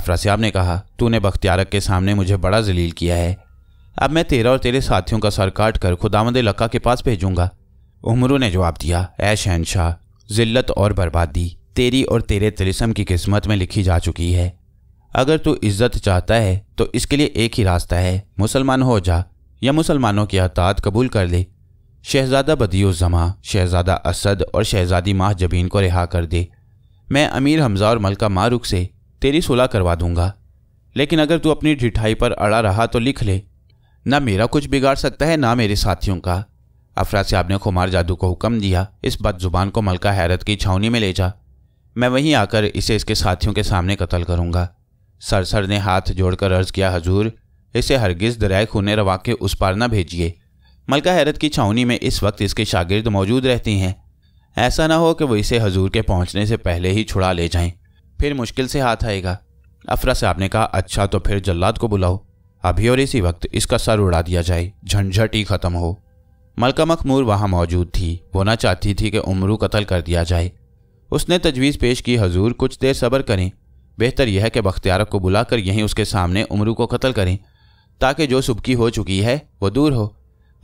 अफरा ने कहा तूने बख्तियारक के सामने मुझे बड़ा जलील किया है अब मैं तेरा और तेरे साथियों का सर काट कर खुदामद लक्का के पास भेजूंगा उमरू ने जवाब दिया ऐ शहनशाह जिल्लत और बर्बादी तेरी और तेरे तरसम की किस्मत में लिखी जा चुकी है अगर तू इज्जत चाहता है तो इसके लिए एक ही रास्ता है मुसलमान हो जा या मुसलमानों की अतात कबूल कर ले शहजादा बदियुज़मा शहजादा असद और शहजादी माह जबीन को रिहा कर दे मैं अमीर हमजा और मलका मारुख से तेरी सुलह करवा दूंगा लेकिन अगर तू अपनी ढिठाई पर अड़ा रहा तो लिख ले ना मेरा कुछ बिगाड़ सकता है ना मेरे साथियों का अफरा साहब ने खुमार जादू को हुक्म दिया इस बदजुबान को मलका हैरत की छावनी में ले जा मैं वहीं आकर इसे इसके साथियों के सामने कत्ल करूंगा सरसर ने हाथ जोड़कर अर्ज किया हजूर इसे हरगिज दरिया खूने रवा के उस पार न भेजिए मलका हैरत की छावनी में इस वक्त इसके शागिर्द मौजूद रहती हैं ऐसा ना हो कि वो इसे हजूर के पहुँचने से पहले ही छुड़ा ले जाएं फिर मुश्किल से हाथ आएगा अफरा साहब ने कहा अच्छा तो फिर जल्लाद को बुलाओ अभी और इसी वक्त इसका सर उड़ा दिया जाए झंझट ही खत्म हो मलका मखमूर वहाँ मौजूद थी वो ना चाहती थी कि उमरू कत्ल कर दिया जाए उसने तजवीज़ पेश की हजूर कुछ देर सब्र करें बेहतर यह है कि बख्तियार को बुलाकर यहीं उसके सामने उमरू को कत्ल करें ताकि जो सुबकी हो चुकी है वो दूर हो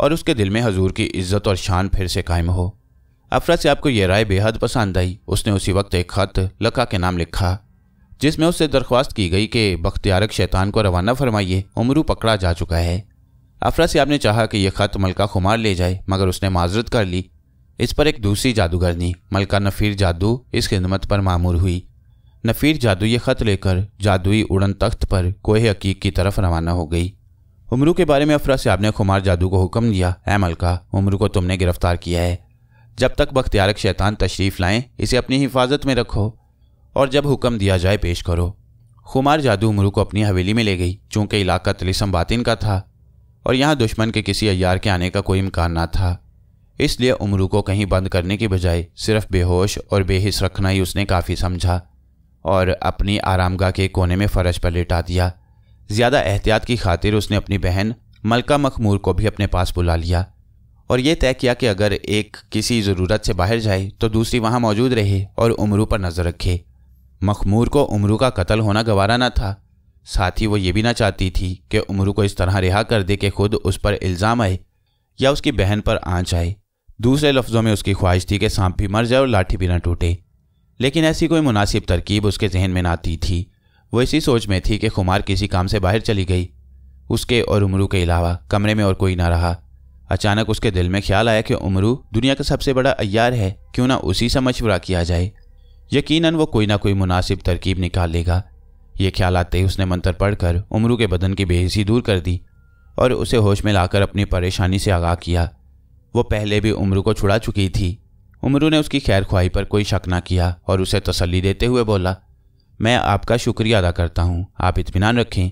और उसके दिल में हजूर की इज्जत और शान फिर से कायम हो अफरा से आपको यह राय बेहद पसंद आई उसने उसी वक्त एक खत लका के नाम लिखा जिसमें उससे दरख्वास्त की गई कि बख्तियारक शैतान को रवाना फरमाइए उमरू पकड़ा जा चुका है अफरा सियाब ने चाहा कि यह ख़त मलका खुमार ले जाए मगर उसने माजरत कर ली इस पर एक दूसरी जादूगरनी मलका नफ़ीर जादू इस खिदमत पर मामूर हुई नफ़ीर जादू ये ख़त लेकर जादुई उड़न तख्त पर कोहे हकीक की तरफ रवाना हो गई उमरू के बारे में अफरा सियाब ने खुमार जादू को हुक्म दिया ए मलका उमरू को तुमने गिरफ्तार किया है जब तक बख्तियारक शैतान तशरीफ़ लाएं इसे अपनी हिफाजत में रखो और जब हुक्म दिया जाए पेश करो खुमार जादू उमरू को अपनी हवेली में ले गई चूँकि इलाका तलिसम बातिन का था और यहाँ दुश्मन के किसी अयार के आने का कोई इम्कान ना था इसलिए उमरू को कहीं बंद करने के बजाय सिर्फ बेहोश और बेहिस रखना ही उसने काफ़ी समझा और अपनी आरामगाह के कोने में फर्श पर लेटा दिया ज़्यादा एहतियात की खातिर उसने अपनी बहन मलका मखमूर को भी अपने पास बुला लिया और ये तय किया कि अगर एक किसी ज़रूरत से बाहर जाए तो दूसरी वहाँ मौजूद रहे और उमरू पर नज़र रखे मखमूर को उमरू का कत्ल होना गवारा ना था साथ ही वो ये भी ना चाहती थी कि उमरू को इस तरह रिहा कर दे कि खुद उस पर इल्ज़ाम आए या उसकी बहन पर आँच आए दूसरे लफ्ज़ों में उसकी ख्वाहिश थी कि सांप भी मर जाए और लाठी भी ना टूटे लेकिन ऐसी कोई मुनासिब तरकीब उसके जहन में ना आती थी वो इसी सोच में थी कि खुमार किसी काम से बाहर चली गई उसके और उमरू के अलावा कमरे में और कोई ना रहा अचानक उसके दिल में ख्याल आया कि उमरू दुनिया का सबसे बड़ा अयार है क्यों ना उसी से मशवरा किया जाए यकीनन वो कोई ना कोई मुनासिब तरकीब निकाल लेगा ये ख्याल आते ही उसने मंत्र पढ़कर उमरू के बदन की बेहसी दूर कर दी और उसे होश में लाकर अपनी परेशानी से आगाह किया वो पहले भी उमरू को छुड़ा चुकी थी उमरू ने उसकी खैर ख्वाही पर कोई शक ना किया और उसे तसली देते हुए बोला मैं आपका शुक्रिया अदा करता हूँ आप इतमान रखें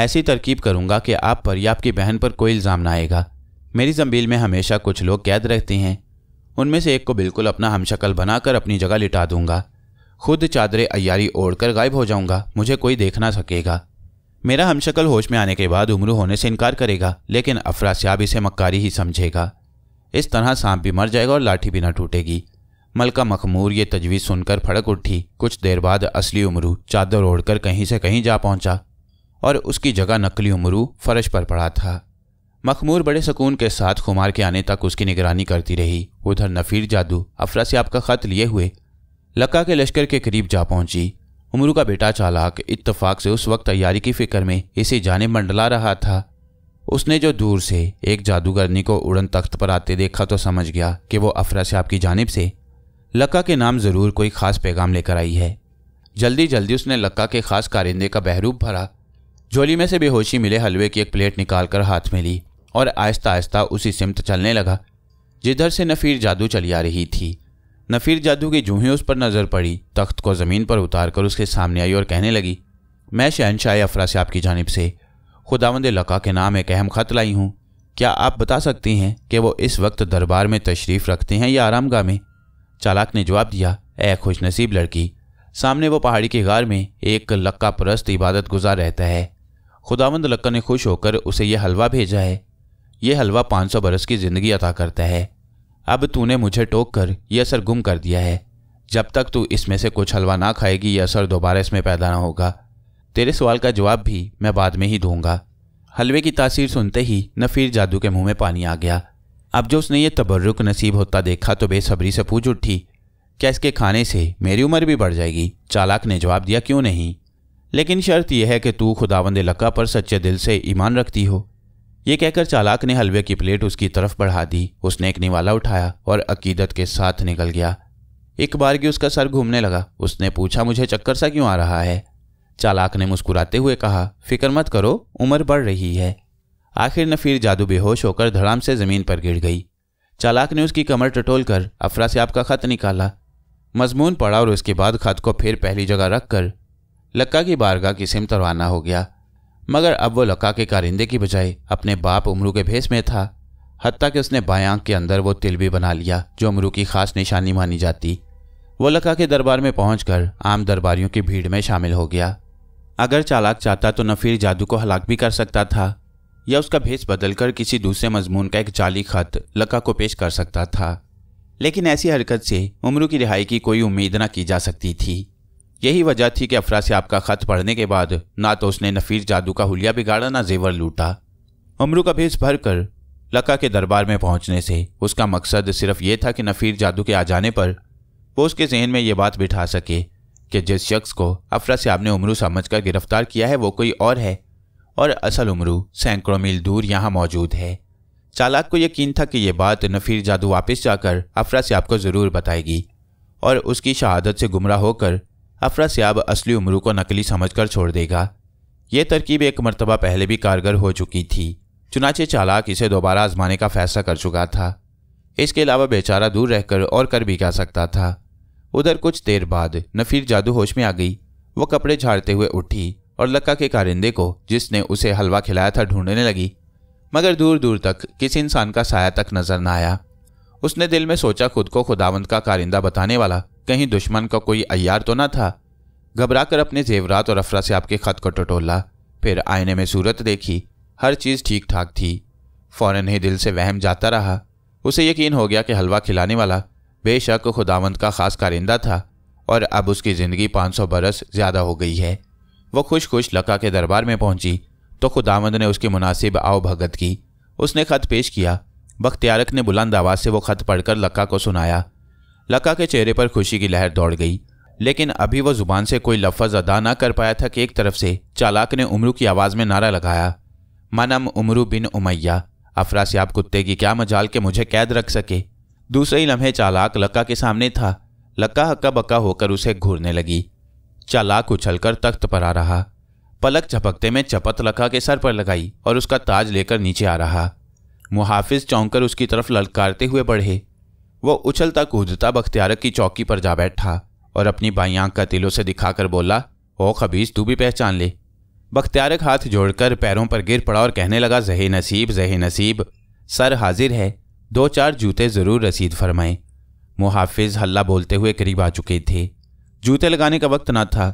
ऐसी तरकीब करूँगा कि आप पर या आपकी बहन पर कोई इल्ज़ाम ना आएगा मेरी जमील में हमेशा कुछ लोग कैद रहते हैं उनमें से एक को बिल्कुल अपना हमशक्ल बनाकर अपनी जगह लिटा दूंगा खुद चादरे अयारी ओढ़कर गायब हो जाऊंगा मुझे कोई देख ना सकेगा मेरा हमशक्ल होश में आने के बाद उमरू होने से इनकार करेगा लेकिन अफरास्याब इसे मक्कारी ही समझेगा इस तरह सांप भी मर जाएगा और लाठी भी ना टूटेगी मलका मखमूर ये तजवीज़ सुनकर फड़क उठी कुछ देर बाद असली उमरू चादर ओढ़कर कहीं से कहीं जा पहुंचा और उसकी जगह नकली उमरू फर्श पर पड़ा था मखमूर बड़े सुकून के साथ खुमार के आने तक उसकी निगरानी करती रही उधर नफीर जादू अफरा से आपका खत लिए हुए लक्का के लश्कर के करीब जा पहुंची उमरू का बेटा चालाक इत्तफाक से उस वक्त तैयारी की फिक्र में इसी जाने मंडला रहा था उसने जो दूर से एक जादूगरनी को उड़न तख्त पर आते देखा तो समझ गया कि वो अफरा से आपकी जानब से लक्का के नाम ज़रूर कोई ख़ास पैगाम लेकर आई है जल्दी जल्दी उसने लक्का के ख़ास कारिंदे का बहरूप भरा झोली में से बेहोशी मिले हलवे की एक प्लेट निकालकर हाथ में ली और आहिस्ता आहिस्ता उसी सिमत चलने लगा जिधर से नफ़ीर जादू चली आ रही थी नफ़ीर जादू की जूही उस पर नज़र पड़ी तख्त को ज़मीन पर उतार कर उसके सामने आई और कहने लगी मैं शहनशाह अफरा से आपकी जानब से खुदावंद लका के नाम एक अहम ख़त लाई हूँ क्या आप बता सकती हैं कि वो इस वक्त दरबार में तशरीफ़ रखते हैं या आरामगाह में चालाक ने जवाब दिया ए खुश नसीब लड़की सामने वो पहाड़ी के गार में एक लक्का परस्त इबादत गुजार रहता है खुदावंद लक्का ने खुश होकर उसे यह हलवा भेजा है ये हलवा सौ बरस की ज़िंदगी अता करता है अब तूने मुझे टोक कर यह असर गुम कर दिया है जब तक तू इसमें से कुछ हलवा ना खाएगी यह असर दोबारा इसमें पैदा ना होगा तेरे सवाल का जवाब भी मैं बाद में ही दूंगा हलवे की तासीर सुनते ही नफ़ीर जादू के मुंह में पानी आ गया अब जो उसने ये तबर्रुक नसीब होता देखा तो बेसब्री से पूछ उठी क्या इसके खाने से मेरी उम्र भी बढ़ जाएगी चालाक ने जवाब दिया क्यों नहीं लेकिन शर्त यह है कि तू खुदावंद लक्का पर सच्चे दिल से ईमान रखती हो ये कहकर चालाक ने हलवे की प्लेट उसकी तरफ बढ़ा दी उसने एक निवाला उठाया और अकीदत के साथ निकल गया एक बार की उसका सर घूमने लगा उसने पूछा मुझे चक्कर सा क्यों आ रहा है चालाक ने मुस्कुराते हुए कहा फिक्र मत करो उम्र बढ़ रही है आखिर नफीर जादू बेहोश होकर धड़ाम से ज़मीन पर गिर गई चालाक ने उसकी कमर टटोल कर अफरा से आपका ख़त निकाला मजमून पड़ा और उसके बाद ख़त को फिर पहली जगह रख कर लक्का की बारगाह की सिम तरवाना हो गया मगर अब वो लका के कारिंदे की बजाय अपने बाप उमरू के भेस में था हती कि उसने बाएँ आँख के अंदर वो तिल भी बना लिया जो उमरू की खास निशानी मानी जाती वो लका के दरबार में पहुंचकर आम दरबारियों की भीड़ में शामिल हो गया अगर चालाक चाहता तो नफीर जादू को हलाक भी कर सकता था या उसका भेस बदलकर किसी दूसरे मजमून का एक जाली खत लका को पेश कर सकता था लेकिन ऐसी हरकत से उमरू की रिहाई की कोई उम्मीद ना की जा सकती थी यही वजह थी कि अफरा से आपका खत पढ़ने के बाद ना तो उसने नफीर जादू का हुलिया बिगाड़ा ना जेवर लूटा उमरू का भेस भर कर लका के दरबार में पहुंचने से उसका मकसद सिर्फ ये था कि नफीर जादू के आ जाने पर वो उसके जहन में ये बात बिठा सके कि जिस शख्स को अफरा से आपने उमरू समझ कर गिरफ्तार किया है वो कोई और है और असल उमरू सैकड़ों मील दूर यहाँ मौजूद है चालाक को यकीन था कि यह बात नफीर जादू वापस जाकर अफरा से आपको ज़रूर बताएगी और उसकी शहादत से गुमराह होकर अफरासियाब असली उमरू को नकली समझकर छोड़ देगा ये तरकीब एक मरतबा पहले भी कारगर हो चुकी थी चुनाचे चालाक इसे दोबारा आजमाने का फैसला कर चुका था इसके अलावा बेचारा दूर रहकर और कर भी जा सकता था उधर कुछ देर बाद नफीर जादू होश में आ गई वो कपड़े झाड़ते हुए उठी और लक्का के कारिंदे को जिसने उसे हलवा खिलाया था ढूंढने लगी मगर दूर दूर तक किसी इंसान का साया तक नजर न आया उसने दिल में सोचा खुद को खुदावंद का कारिंदा बताने वाला कहीं दुश्मन का कोई अयार तो ना था घबरा कर अपने जेवरात और अफरा से आपके खत को टटोला फिर आईने में सूरत देखी हर चीज़ ठीक ठाक थी फ़ौरन ही दिल से वहम जाता रहा उसे यकीन हो गया कि हलवा खिलाने वाला बेशक खुदावंद का ख़ास कारिंदा था और अब उसकी ज़िंदगी 500 बरस ज़्यादा हो गई है वो खुश खुश लका के दरबार में पहुंची तो खुदावंद ने उसकी मुनासिब आओ भगत की उसने खत पेश किया बख्तियारक ने बुलंद आवाज़ से वो खत पढ़कर लक्का को सुनाया लका के चेहरे पर खुशी की लहर दौड़ गई लेकिन अभी वह जुबान से कोई लफज अदा ना कर पाया था कि एक तरफ से चालाक ने उमरू की आवाज़ में नारा लगाया मनम उमरू बिन उमैया अफरासियाब कुत्ते की क्या मजाल के मुझे कैद रख सके दूसरे ही लम्हे चालाक लक्का के सामने था लक्का हक्का बक्का होकर उसे घूरने लगी चालाक उछलकर तख्त पर आ रहा पलक झपकते में चपत लक्का के सर पर लगाई और उसका ताज लेकर नीचे आ रहा मुहाफिज चौंक उसकी तरफ ललकारते हुए बढ़े वह उछलता कूदता बख्तियारक की चौकी पर जा बैठा और अपनी बाई आंख का तिलों से दिखाकर बोला ओ खबीज तू भी पहचान ले बख्तियारक हाथ जोड़कर पैरों पर गिर पड़ा और कहने लगा जहे नसीब जहे नसीब सर हाजिर है दो चार जूते ज़रूर रसीद फरमाएं मुहाफिज हल्ला बोलते हुए करीब आ चुके थे जूते लगाने का वक्त ना था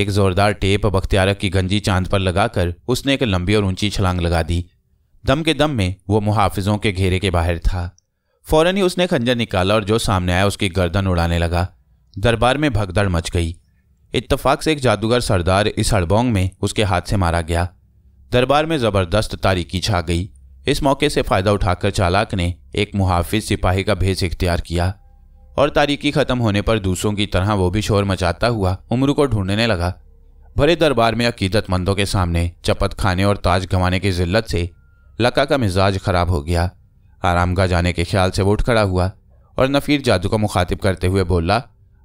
एक ज़ोरदार टेप बख्तियारक की गंजी चांद पर लगाकर उसने एक लंबी और ऊंची छलांग लगा दी दम के दम में वो मुहाफिजों के घेरे के बाहर था फौरन ही उसने खंजर निकाला और जो सामने आया उसकी गर्दन उड़ाने लगा दरबार में भगदड़ मच गई इत्तफाक से एक जादूगर सरदार इस हड़बोंग में उसके हाथ से मारा गया दरबार में ज़बरदस्त तारीकी छा गई इस मौके से फ़ायदा उठाकर चालाक ने एक मुहाफिज सिपाही का भेस इख्तियार किया और तारीकी ख़त्म होने पर दूसरों की तरह वो भी शोर मचाता हुआ उम्र को ढूंढने लगा भरे दरबार में अकीदतमंदों के सामने चपत खाने और ताज गंवाने की जिल्लत से लका का मिजाज खराब हो गया आरामगा जाने के ख्याल से वो उठ खड़ा हुआ और नफ़ीर जादू को मुखातिब करते हुए बोला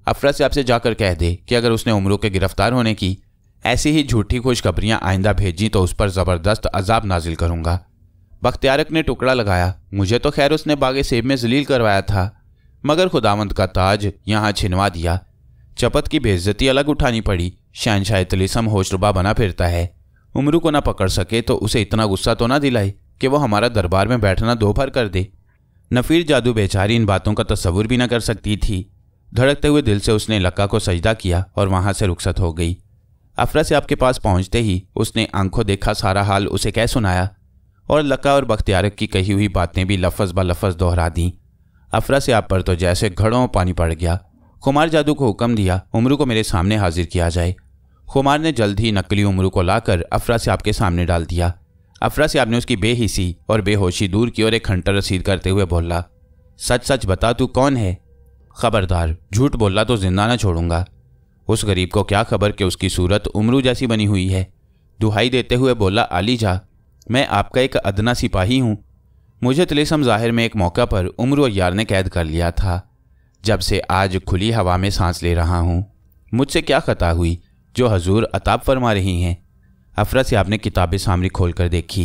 अफरा से आपसे जाकर कह दे कि अगर उसने उमरू के गिरफ्तार होने की ऐसी ही झूठी खुशखबरियाँ आइंदा भेजी तो उस पर ज़बरदस्त अजाब नाजिल करूँगा बख्तियारक ने टुकड़ा लगाया मुझे तो खैर उसने बागे सेब में जलील करवाया था मगर खुदावंद का ताज यहाँ छिनवा दिया चपत की बेइज्जती अलग उठानी पड़ी शहनशाह तलीसम होशरुबा बना फिरता है उमरू को ना पकड़ सके तो उसे इतना गुस्सा तो ना दिलाई कि वो हमारा दरबार में बैठना दोपहर कर दे नफ़ीर जादू बेचारी इन बातों का तस्वुर भी न कर सकती थी धड़कते हुए दिल से उसने लक्का को सजदा किया और वहाँ से रुखसत हो गई अफरा से आपके पास पहुँचते ही उसने आंखों देखा सारा हाल उसे कह सुनाया और लक्का और बख्तियारक की कही हुई बातें भी लफज ब लफज दोहरा दीं अफरा से आप पर तो जैसे घड़ों पानी पड़ गया खुमार जादू को हुक्म दिया उमरू को मेरे सामने हाजिर किया जाए खुमार ने जल्द ही नकली उमरू को लाकर अफरा से आपके सामने डाल दिया अफरासियाब ने उसकी बेहिसी और बेहोशी दूर की और एक खंटर रसीद करते हुए बोला सच सच बता तू कौन है खबरदार झूठ बोला तो जिंदा ना छोड़ूंगा उस गरीब को क्या खबर कि उसकी सूरत उमरू जैसी बनी हुई है दुहाई देते हुए बोला आली झा मैं आपका एक अदना सिपाही हूँ मुझे तिलिसम जाहिर में एक मौका पर उम्र यार ने कैद कर लिया था जब से आज खुली हवा में सांस ले रहा हूँ मुझसे क्या खता हुई जो हजूर अताब फरमा रही हैं अफरा अफरासियाब ने किताबें सामने खोल कर देखी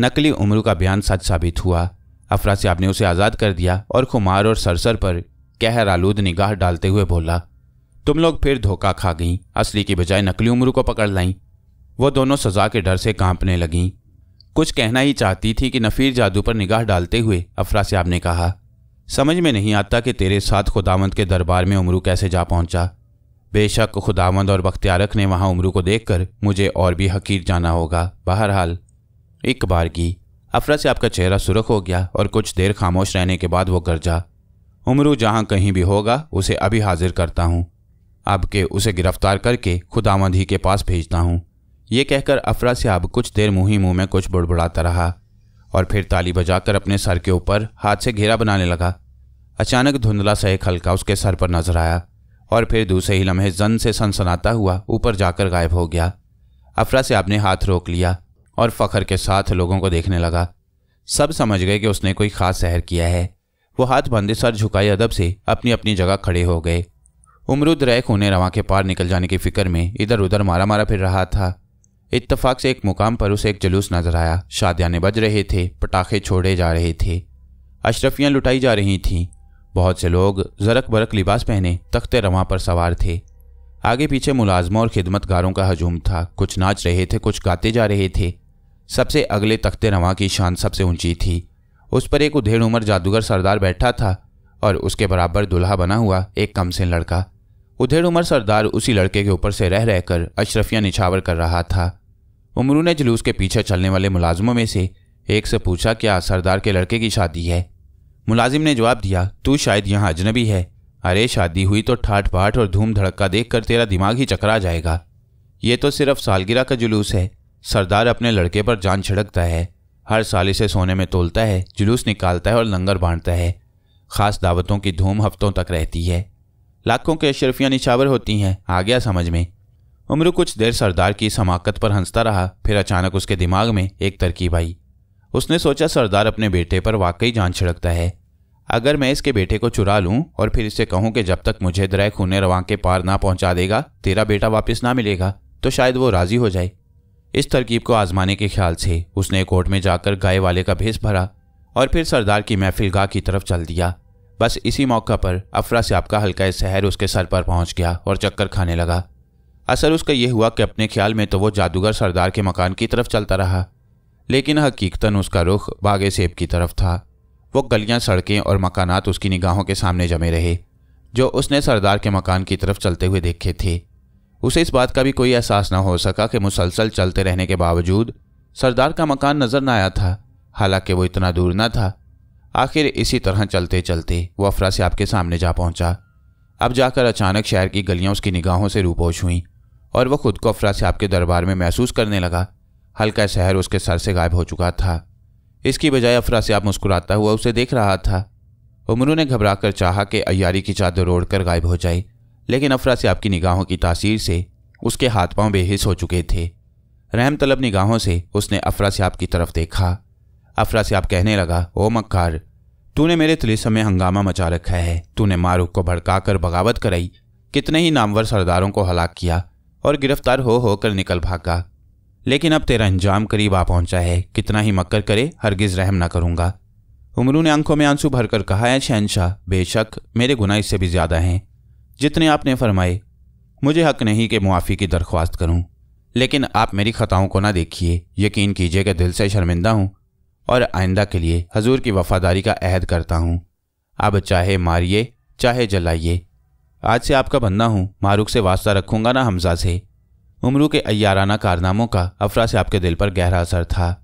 नकली उम्र का बयान सच साबित हुआ अफरा अफरासियाब ने उसे आज़ाद कर दिया और खुमार और सरसर पर कहर आलूद निगाह डालते हुए बोला तुम लोग फिर धोखा खा गईं असली की बजाय नकली उम्र को पकड़ लाईं वो दोनों सजा के डर से कांपने लगीं कुछ कहना ही चाहती थी कि नफ़ीर जादू पर निगाह डालते हुए अफरा अफरासियाब ने कहा समझ में नहीं आता कि तेरे साथ खुदावंत के दरबार में उम्रू कैसे जा पहुंचा बेशक खुदामंद और बख्तियारक ने वहाँ उमरू को देखकर मुझे और भी हकीर जाना होगा बहरहाल एक बार की अफरा से आपका चेहरा सुरख हो गया और कुछ देर खामोश रहने के बाद वो गरजा उमरू जहाँ कहीं भी होगा उसे अभी हाजिर करता हूँ अब के उसे गिरफ्तार करके खुदामंद ही के पास भेजता हूँ ये कहकर अफरा से अब कुछ देर मुँह ही मुँह में कुछ बुड़बुड़ाता रहा और फिर ताली बजाकर अपने सर के ऊपर हाथ से घेरा बनाने लगा अचानक धुंधला सा एक हल्का उसके सर पर नजर आया और फिर दूसरे ही लम्हे जन से सनसनाता हुआ ऊपर जाकर गायब हो गया अफरा से आपने हाथ रोक लिया और फ़खर के साथ लोगों को देखने लगा सब समझ गए कि उसने कोई ख़ास सहर किया है वो हाथ बंधे सर झुकाए अदब से अपनी अपनी जगह खड़े हो गए उमरुद रैक उन्हें रवा के पार निकल जाने की फिक्र में इधर उधर मारा मारा फिर रहा था इत्तफाक से एक मुकाम पर उसे एक जुलूस नजर आया शादियाने बज रहे थे पटाखे छोड़े जा रहे थे अशरफियाँ लुटाई जा रही थीं बहुत से लोग जरक बरक लिबास पहने तख्ते रवा पर सवार थे आगे पीछे मुलाजमों और खिदमतगारों का हजूम था कुछ नाच रहे थे कुछ गाते जा रहे थे सबसे अगले तख्ते रवा की शान सबसे ऊंची थी उस पर एक उधेड़ उम्र जादूगर सरदार बैठा था और उसके बराबर दुल्हा बना हुआ एक कम से लड़का उधेड़ उमर सरदार उसी लड़के के ऊपर से रह रहकर अशरफिया निछावर कर रहा था उमरू ने जुलूस के पीछे चलने वाले मुलाजमों में से एक से पूछा क्या सरदार के लड़के की शादी है मुलाजिम ने जवाब दिया तू शायद यहाँ अजनबी है अरे शादी हुई तो ठाट बाट और धूम धड़का देख कर तेरा दिमाग ही चकरा जाएगा ये तो सिर्फ सालगिरह का जुलूस है सरदार अपने लड़के पर जान छिड़कता है हर साल इसे सोने में तोलता है जुलूस निकालता है और लंगर बांटता है ख़ास दावतों की धूम हफ्तों तक रहती है लाखों की अशरफियाँ निछावर होती हैं आ गया समझ में उम्र कुछ देर सरदार की समाकत पर हंसता रहा फिर अचानक उसके दिमाग में एक तरकीब आई उसने सोचा सरदार अपने बेटे पर वाकई जान छिड़कता है अगर मैं इसके बेटे को चुरा लूं और फिर इसे कहूं कि जब तक मुझे दरय खूने रवा के पार ना पहुंचा देगा तेरा बेटा वापस ना मिलेगा तो शायद वो राजी हो जाए इस तरकीब को आजमाने के ख्याल से उसने कोर्ट में जाकर गाय वाले का भेस भरा और फिर सरदार की महफिल गाह की तरफ चल दिया बस इसी मौका पर अफरा से आपका हल्का शहर उसके सर पर पहुंच गया और चक्कर खाने लगा असर उसका यह हुआ कि अपने ख्याल में तो वो जादूगर सरदार के मकान की तरफ चलता रहा लेकिन हकीकतन उसका रुख बागे सेब की तरफ था वो गलियां सड़कें और मकानात उसकी निगाहों के सामने जमे रहे जो उसने सरदार के मकान की तरफ चलते हुए देखे थे उसे इस बात का भी कोई एहसास न हो सका कि मुसलसल चलते रहने के बावजूद सरदार का मकान नज़र न आया था हालांकि वो इतना दूर न था आखिर इसी तरह चलते चलते वो अफरा से आपके सामने जा पहुंचा अब जाकर अचानक शहर की गलियां उसकी निगाहों से रूपोश हुई और वह खुद को अफरा से आपके दरबार में महसूस करने लगा हल्का शहर उसके सर से गायब हो चुका था इसकी बजाय आप मुस्कुराता हुआ उसे देख रहा था उमरू ने घबरा कर चाहा कि अयारी की चादर कर गायब हो जाए लेकिन अफरा से की निगाहों की तासीर से उसके हाथ पांव बेहिस हो चुके थे रहम तलब निगाहों से उसने से की तरफ देखा अफरा आप कहने लगा ओ मक्कार तूने मेरे तिलिसम में हंगामा मचा रखा है तूने मारूख को भड़काकर बगावत कराई कितने ही नामवर सरदारों को हलाक किया और गिरफ्तार हो होकर निकल भागा लेकिन अब तेरा अंजाम करीब आ पहुंचा है कितना ही मक्कर करे हरगिज रहम ना करूंगा उमरू ने आंखों में आंसू भरकर कहा है शहनशाह बेशक मेरे गुना इससे भी ज़्यादा हैं जितने आपने फरमाए मुझे हक नहीं कि मुआफ़ी की दरख्वास्त करूं लेकिन आप मेरी ख़ताओं को ना देखिए यकीन कीजिए कि दिल से शर्मिंदा हूं और आइंदा के लिए हजूर की वफादारी का अहद करता हूं अब चाहे मारिए चाहे जलाइए आज से आपका बंदा हूं मारूक से वास्ता रखूंगा ना हमजा से उमरू के अयाराना कारनामों का अफरा से आपके दिल पर गहरा असर था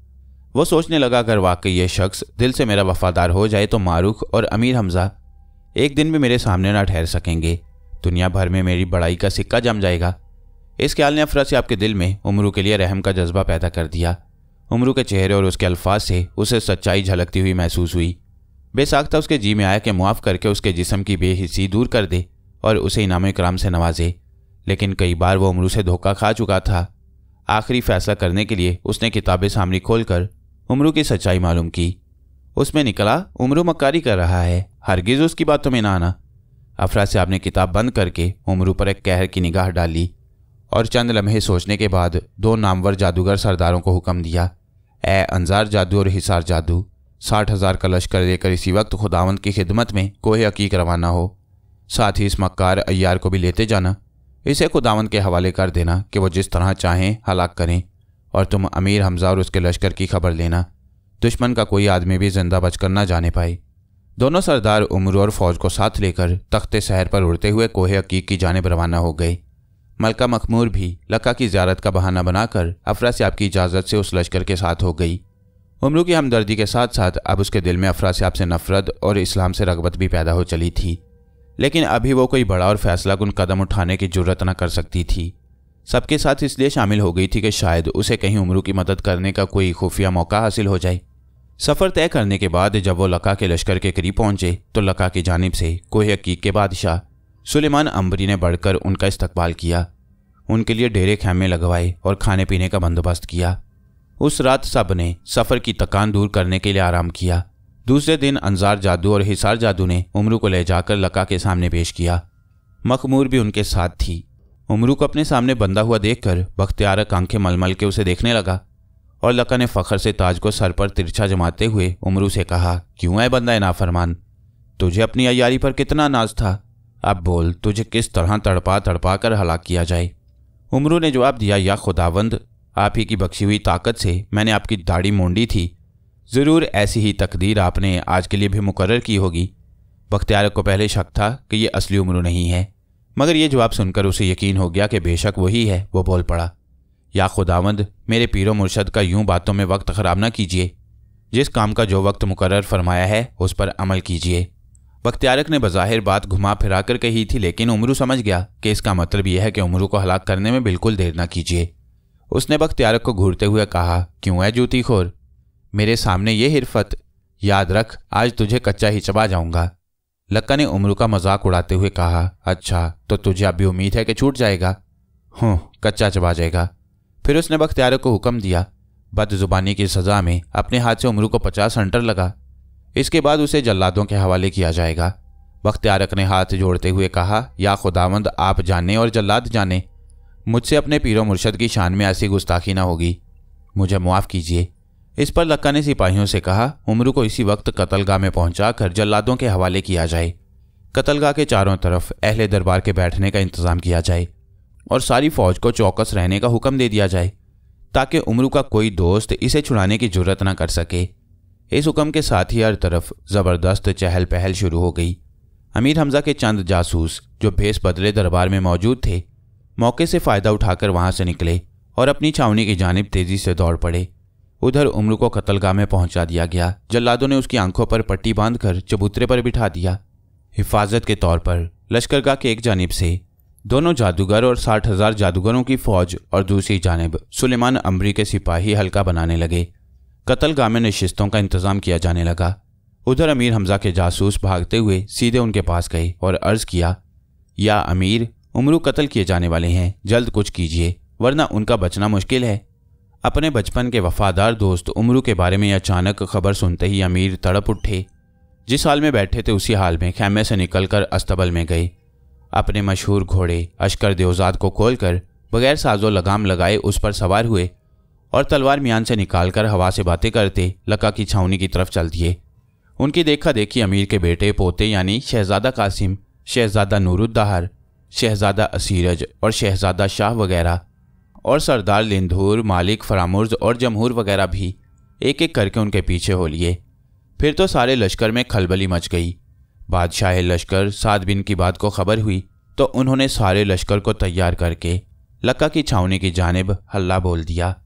वो सोचने लगा अगर वाकई ये शख्स दिल से मेरा वफादार हो जाए तो मारूख और अमीर हमजा एक दिन भी मेरे सामने ना ठहर सकेंगे दुनिया भर में मेरी बड़ाई का सिक्का जम जाएगा इस ख्याल ने अफरा से आपके दिल में उमरू के लिए रहम का जज्बा पैदा कर दिया उमरू के चेहरे और उसके अल्फाज से उसे सच्चाई झलकती हुई महसूस हुई बेसाख्ता उसके जी में आया कि मुआफ़ करके उसके जिसम की बेहिसी दूर कर दे और उसे इनाम कराम से नवाजे लेकिन कई बार वो उमरू से धोखा खा चुका था आखिरी फैसला करने के लिए उसने किताबें सामने खोलकर उमरू की सच्चाई मालूम की उसमें निकला उमरू मक्कारी कर रहा है हरगिज उसकी बातों में ना आना अफरा साहब ने किताब बंद करके उमरू पर एक कहर की निगाह डाली और चंद लम्हे सोचने के बाद दो नामवर जादूगर सरदारों को हुक्म दिया ए अंजार जादू और हिसार जादू साठ हज़ार का लश्कर लेकर इसी वक्त खुदावंत की खिदमत में कोहे अकीक रवाना हो साथ ही इस मक्कार अयार को भी लेते जाना इसे खुदावंद के हवाले कर देना कि वो जिस तरह चाहें हलाक करें और तुम अमीर हमजा और उसके लश्कर की खबर लेना दुश्मन का कोई आदमी भी जिंदा बचकर ना जाने पाए दोनों सरदार उम्र और फौज को साथ लेकर तख्ते शहर पर उड़ते हुए कोहे अकीक की जानब रवाना हो गए मलका मखमूर भी लका की ज्यारत का बहाना बनाकर अफरासियाब की इजाज़त से उस लश्कर के साथ हो गई उम्र की हमदर्दी के साथ साथ अब उसके दिल में अफरासियाब से नफरत और इस्लाम से रगबत भी पैदा हो चली थी लेकिन अभी वो कोई बड़ा और फैसला कुन कदम उठाने की जरूरत ना कर सकती थी सबके साथ इसलिए शामिल हो गई थी कि शायद उसे कहीं उम्र की मदद करने का कोई खुफिया मौका हासिल हो जाए सफ़र तय करने के बाद जब वो लका के लश्कर के करीब पहुंचे तो लका की जानब से कोई हकीक के बादशाह सुलेमान अम्बरी ने बढ़कर उनका इस्तकबाल किया उनके लिए डेरे खेमे लगवाए और खाने पीने का बंदोबस्त किया उस रात सब ने सफ़र की तकान दूर करने के लिए आराम किया दूसरे दिन अनजार जादू और हिसार जादू ने उमरू को ले जाकर लका के सामने पेश किया मखमूर भी उनके साथ थी उमरू को अपने सामने बंधा हुआ देखकर बख्तियारक आंखें मलमल के उसे देखने लगा और लका ने फ़खर से ताज को सर पर तिरछा जमाते हुए उमरू से कहा क्यों है बंदा नाफरमान तुझे अपनी अयारी पर कितना नाज था अब बोल तुझे किस तरह तड़पा तड़पा कर हलाक किया जाए उमरू ने जवाब दिया या खुदावंद आप ही की बख्शी हुई ताकत से मैंने आपकी दाढ़ी मोंडी थी ज़रूर ऐसी ही तकदीर आपने आज के लिए भी मुकर की होगी बख्तियार को पहले शक था कि यह असली उम्र नहीं है मगर यह जवाब सुनकर उसे यकीन हो गया कि बेशक वही है वो बोल पड़ा या खुदावंद मेरे पीरो मुर्शद का यूं बातों में वक्त ख़राब ना कीजिए जिस काम का जो वक्त मुकर फरमाया है उस पर अमल कीजिए बख्तियारक ने बज़ाहिर बात घुमा फिरा कर कही थी लेकिन उमरू समझ गया कि इसका मतलब यह है कि उमरू को हलाक करने में बिल्कुल देर ना कीजिए उसने बख्तियारक को घूरते हुए कहा क्यों है जूती खोर मेरे सामने ये हिरफत याद रख आज तुझे कच्चा ही चबा जाऊंगा लक्का ने उम्र का मजाक उड़ाते हुए कहा अच्छा तो तुझे अभी उम्मीद है कि छूट जाएगा हूँ कच्चा चबा जाएगा फिर उसने बख्तियारों को हुक्म दिया बदजुबानी की सज़ा में अपने हाथ से उम्र को पचास हंटर लगा इसके बाद उसे जल्लादों के हवाले किया जाएगा बख्तियारक ने हाथ जोड़ते हुए कहा या खुदावंद आप जाने और जल्लाद जाने मुझसे अपने पीरो मुर्शद की शान में ऐसी गुस्ताखी ना होगी मुझे मुआफ़ कीजिए इस पर लक्का ने सिपाहियों से कहा उमरू को इसी वक्त कतलगाह में पहुंचाकर जल्लादों के हवाले किया जाए कतलगाह के चारों तरफ अहले दरबार के बैठने का इंतज़ाम किया जाए और सारी फौज को चौकस रहने का हुक्म दे दिया जाए ताकि उमरू का कोई दोस्त इसे छुड़ाने की जरूरत न कर सके इस हुक्म के साथ ही हर तरफ ज़बरदस्त चहल पहल शुरू हो गई अमीर हमजा के चंद जासूस जो भेस बदले दरबार में मौजूद थे मौके से फ़ायदा उठाकर वहाँ से निकले और अपनी छावनी की जानब तेज़ी से दौड़ पड़े उधर उम्र को कतलगा में पहुंचा दिया गया जल्लादों ने उसकी आंखों पर पट्टी बांधकर चबूतरे पर बिठा दिया हिफाजत के तौर पर लश्करगाह के एक जानब से दोनों जादूगर और साठ हजार जादूगरों की फौज और दूसरी जानब सुलेमान अमरी के सिपाही हल्का बनाने लगे कतलगा में नशस्तों का इंतजाम किया जाने लगा उधर अमीर हमजा के जासूस भागते हुए सीधे उनके पास गए और अर्ज किया या अमीर उमरू कत्ल किए जाने वाले हैं जल्द कुछ कीजिए वरना उनका बचना मुश्किल है अपने बचपन के वफादार दोस्त उमरू के बारे में अचानक खबर सुनते ही अमीर तड़प उठे जिस हाल में बैठे थे उसी हाल में खैमे से निकलकर अस्तबल में गए अपने मशहूर घोड़े अशकर देवजाद को खोलकर बगैर साजो लगाम लगाए उस पर सवार हुए और तलवार मियान से निकालकर हवा से बातें करते लका की छावनी की तरफ चल दिए उनकी देखा देखी अमीर के बेटे पोते यानी शहजादा कासिम शहजादा नूरुद्दाहर शहजादा असीरज और शहजादा शाह वगैरह और सरदार लिंदूर मालिक फरामुर्ज और जमहूर वगैरह भी एक एक करके उनके पीछे हो लिए फिर तो सारे लश्कर में खलबली मच गई बादशाह लश्कर सात बिन की बात को खबर हुई तो उन्होंने सारे लश्कर को तैयार करके लक्का की छावनी की जानब हल्ला बोल दिया